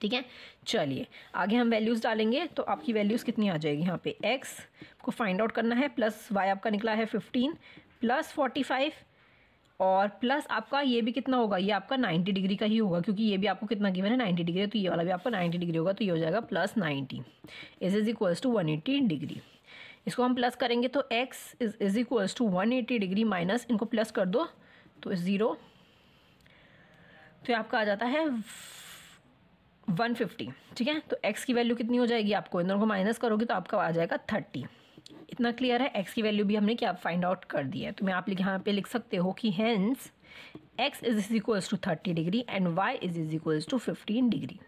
ठीक है चलिए आगे हम वैल्यूज़ डालेंगे तो आपकी वैल्यूज़ कितनी आ जाएगी यहाँ पे एक्स को फाइंड आउट करना है प्लस वाई आपका निकला है फिफ्टीन प्लस फोर्टी फाइव और प्लस आपका ये भी कितना होगा ये आपका नाइन्टी डिग्री का ही होगा क्योंकि ये भी आपको कितना गिवन है नाइन्टी डिग्री है तो ये वाला भी आपका नाइन्टी डिग्री होगा तो ये हो जाएगा plus ninety is is equals to one eighty degree इसको हम प्लस करेंगे तो x is is equals to one eighty degree minus इनको प्लस कर दो तो ज़ीरो तो ये आपका आ जाता है वन फिफ्टी ठीक है तो एक्स की वैल्यू कितनी हो जाएगी आपको इन दोनों को माइनस करोगे तो आपका आ जाएगा थर्टी इतना क्लियर है एक्स की वैल्यू भी हमने क्या फाइंड आउट कर दी है तो मैं आप यहाँ पे लिख सकते हो कि hence x is is equals to thirty degree and y is is equals to fifteen degree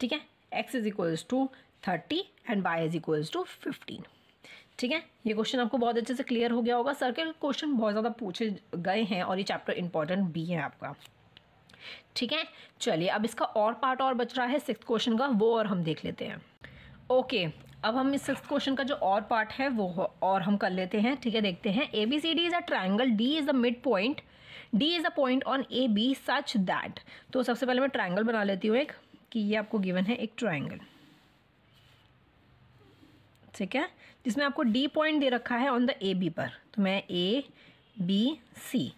ठीक है x is equals to thirty and y is equals to fifteen ठीक है ये क्वेश्चन आपको बहुत अच्छे से क्लियर हो गया होगा सर्कल क्वेश्चन बहुत ज़्यादा पूछे गए हैं और ये चैप्टर इंपॉर्टेंट भी है आपका ठीक है चलिए अब इसका और पार्ट और बच रहा है सिक्स क्वेश्चन का वो और हम देख लेते हैं ओके अब हम इस सिक्स क्वेश्चन का जो और पार्ट है वो और हम कर लेते हैं ठीक है देखते हैं A B C D is a triangle D is a mid point D is a point on A B such that तो सबसे पहले मैं ट्राइंगल बना लेती हूँ एक कि ये आपको गिवन है एक ट्राइंगल ठीक है जिसमें आपको डी पॉइंट दे रखा है ऑन द ए बी पर तो मैं ए बी सी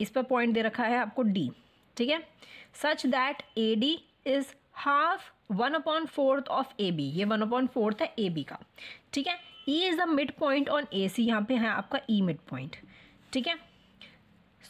इस पर पॉइंट दे रखा है आपको डी ठीक है such that A D is half one upon fourth of A B ये वन अपॉन फोर्थ है ए बी का ठीक है E is the mid point on A C यहाँ पे है आपका ई मिड पॉइंट ठीक है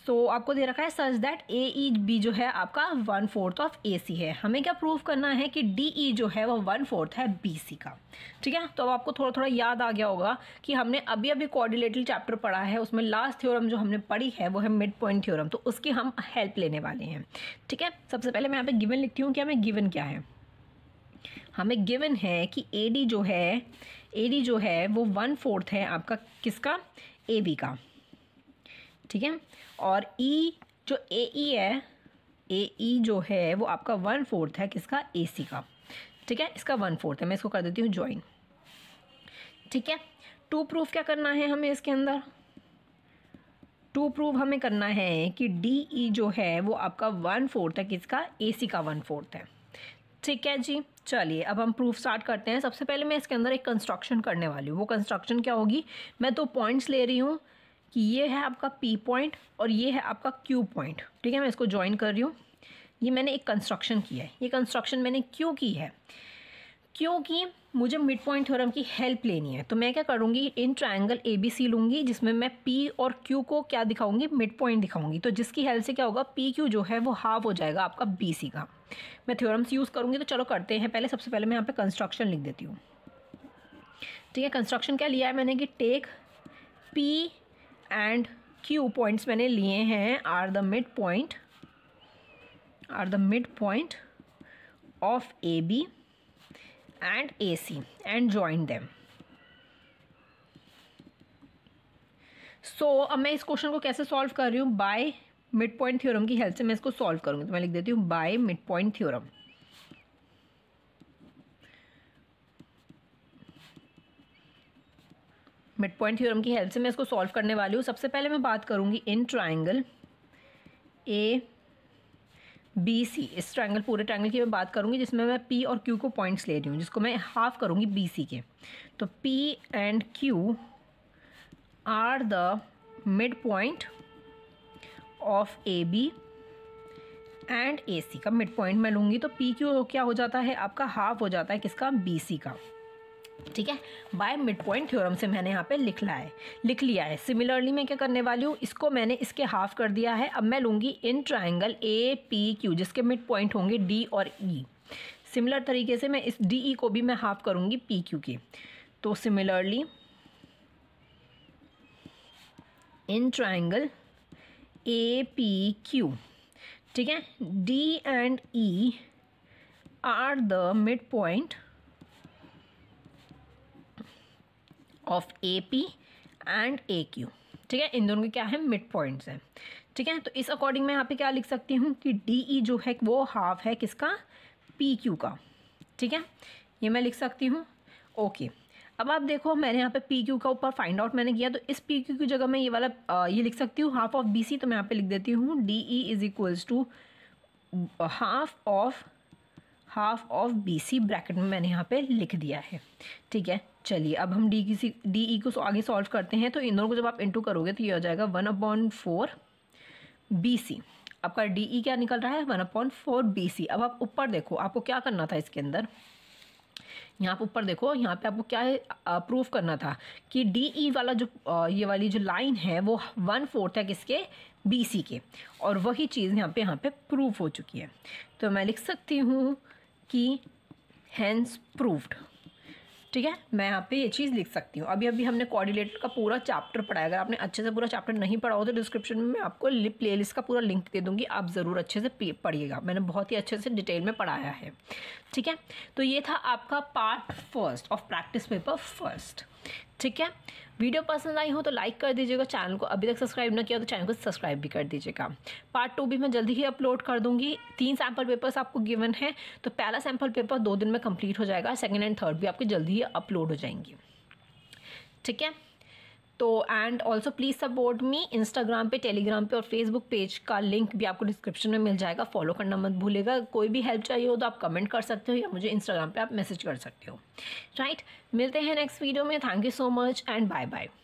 सो so, आपको दे रखा है such that A E B जो है आपका one fourth of A C है हमें क्या प्रूव करना है कि डी ई e जो है वो वन फोर्थ है बी सी का ठीक है तो अब आपको थोड़ा थोड़ा याद आ गया होगा कि हमने अभी अभी कोऑर्डिनेटल चैप्टर पढ़ा है उसमें लास्ट थ्योरम जो हमने पढ़ी है वो है मिड पॉइंट थ्योरम तो उसकी हम हेल्प लेने वाले हैं ठीक है सबसे पहले मैं यहाँ पे गिवन लिखती हूँ कि हमें गिवन क्या है हमें गिवन है कि ए डी जो है ए डी जो है वो वन फोर्थ है आपका किसका ए बी का ठीक है और ई e, जो ए ई e है ए ई e जो है वो आपका वन फोर्थ है किसका ए सी का ठीक है इसका वन फोर्थ है मैं इसको कर देती हूँ ज्वाइन ठीक है टू प्रूफ क्या करना है हमें इसके अंदर टू प्रूफ हमें करना है कि डी ई e जो है वो आपका वन फोर्थ है किसका ए सी का वन फोर्थ है ठीक है जी चलिए अब हम प्रूफ स्टार्ट करते हैं सबसे पहले मैं इसके अंदर एक कंस्ट्रक्शन करने वाली हूँ वो कंस्ट्रक्शन क्या होगी मैं दो तो पॉइंट्स ले रही हूँ कि ये है आपका पी पॉइंट और ये है आपका क्यू पॉइंट ठीक है मैं इसको ज्वाइन कर रही हूँ ये मैंने एक कंस्ट्रक्शन किया है ये कंस्ट्रक्शन मैंने क्यों की है क्योंकि मुझे मिड पॉइंट थ्योरम की हेल्प लेनी है तो मैं क्या करूँगी इन ट्रायंगल ए बी सी लूँगी जिसमें मैं पी और क्यू को क्या दिखाऊँगी मिड पॉइंट दिखाऊँगी तो जिसकी हेल्प से क्या होगा पी क्यू जो है वो हाफ हो जाएगा आपका बी सी का मैं थ्योरम्स यूज़ करूँगी तो चलो करते हैं पहले सबसे पहले मैं यहाँ पे कंस्ट्रक्शन लिख देती हूँ ठीक है कंस्ट्रक्शन क्या लिया है मैंने कि take P and Q points मैंने लिए हैं are the mid point are the mid point of A B and A C and join them so अब मैं इस क्वेश्चन को कैसे सॉल्व कर रही हूँ बाय मिड पॉइंट थ्योरम की हेल्प से मैं इसको सॉल्व करूँगी तो मैं लिख देती हूँ by mid point theorem mid point theorem की हेल्प से मैं इसको सॉल्व करने वाली हूँ सबसे पहले मैं बात करूँगी इन ट्राइंगल ए बी सी इस ट्राइंगल पूरे ट्राइंगल की मैं बात करूँगी जिसमें मैं पी और क्यू को पॉइंट्स ले रही हूँ जिसको मैं हाफ करूँगी बी सी के तो P and Q are the mid point of A B and A C का मिड पॉइंट मैं लूँगी तो पी क्यू क्या हो जाता है आपका हाफ हो जाता है किसका बी सी का ठीक है बाय मिड पॉइंट थ्योरम से मैंने यहाँ पे लिया है लिख लिया है सिमिलरली मैं क्या करने वाली हूँ इसको मैंने इसके हाफ कर दिया है अब मैं लूँगी in triangle A P Q जिसके मिड पॉइंट होंगे डी और ई e. सिमिलर तरीके से मैं इस डी ई e को भी मैं हाफ करूँगी पी क्यू के तो similarly in triangle A P Q ठीक है D and E are the mid point of A P and A Q ठीक है इन दोनों के क्या है मिड पॉइंट्स हैं ठीक है तो इस अकॉर्डिंग मैं यहाँ पे क्या लिख सकती हूँ कि डी ई e जो है वो हाफ है किसका पी क्यू का ठीक है ये मैं लिख सकती हूँ ओके अब आप देखो मैंने यहाँ पे पी क्यू का ऊपर फाइंड आउट मैंने किया तो इस पी क्यू की जगह मैं ये वाला आ, ये लिख सकती हूँ हाफ ऑफ बी सी तो मैं यहाँ पे लिख देती हूँ D E is equals to half of half of B C bracket में मैंने यहाँ पे लिख दिया है ठीक है चलिए अब हम डी की सी डी ई e को आगे सॉल्व करते हैं तो इन दोनों को जब आप इंटू करोगे तो ये हो जाएगा one upon four B C आपका डी ई e क्या निकल रहा है one upon four B C अब आप ऊपर देखो आपको क्या करना था इसके अंदर यहाँ पर ऊपर देखो यहाँ पे आपको क्या है प्रूफ करना था कि डी ई e वाला जो आ, ये वाली जो लाइन है वो वन फोर्थ है किसके बी सी के और वही चीज़ यहाँ पे यहाँ पे प्रूफ हो चुकी है तो मैं लिख सकती हूँ कि हैंस प्रूफ्ड ठीक है मैं यहाँ पे ये चीज़ लिख सकती हूँ अभी अभी हमने कोऑर्डिनेटर का पूरा चैप्टर पढ़ाया अगर आपने अच्छे से पूरा चैप्टर नहीं पढ़ा हो तो डिस्क्रिप्शन में मैं आपको प्ले लिस्ट का पूरा लिंक दे दूँगी आप ज़रूर अच्छे से पढ़िएगा मैंने बहुत ही अच्छे से डिटेल में पढ़ाया है ठीक है तो ये था आपका part first of practice paper first ठीक है वीडियो पसंद आई हो तो लाइक कर दीजिएगा चैनल को अभी तक सब्सक्राइब ना किया तो चैनल को सब्सक्राइब भी कर दीजिएगा पार्ट टू भी मैं जल्दी ही अपलोड कर दूंगी तीन सैंपल पेपर्स आपको गिवन है तो पहला सैंपल पेपर दो दिन में कंप्लीट हो जाएगा सेकेंड एंड थर्ड भी आपके जल्दी ही अपलोड हो जाएंगी ठीक है तो and also please support me Instagram पे टेलीग्राम पे और फेसबुक पेज का लिंक भी आपको डिस्क्रिप्शन में मिल जाएगा फॉलो करना मत भूलेगा कोई भी हेल्प चाहिए हो तो आप कमेंट कर सकते हो या मुझे इंस्टाग्राम पे आप मैसेज कर सकते हो राइट right? मिलते हैं नेक्स्ट वीडियो में thank you so much and bye bye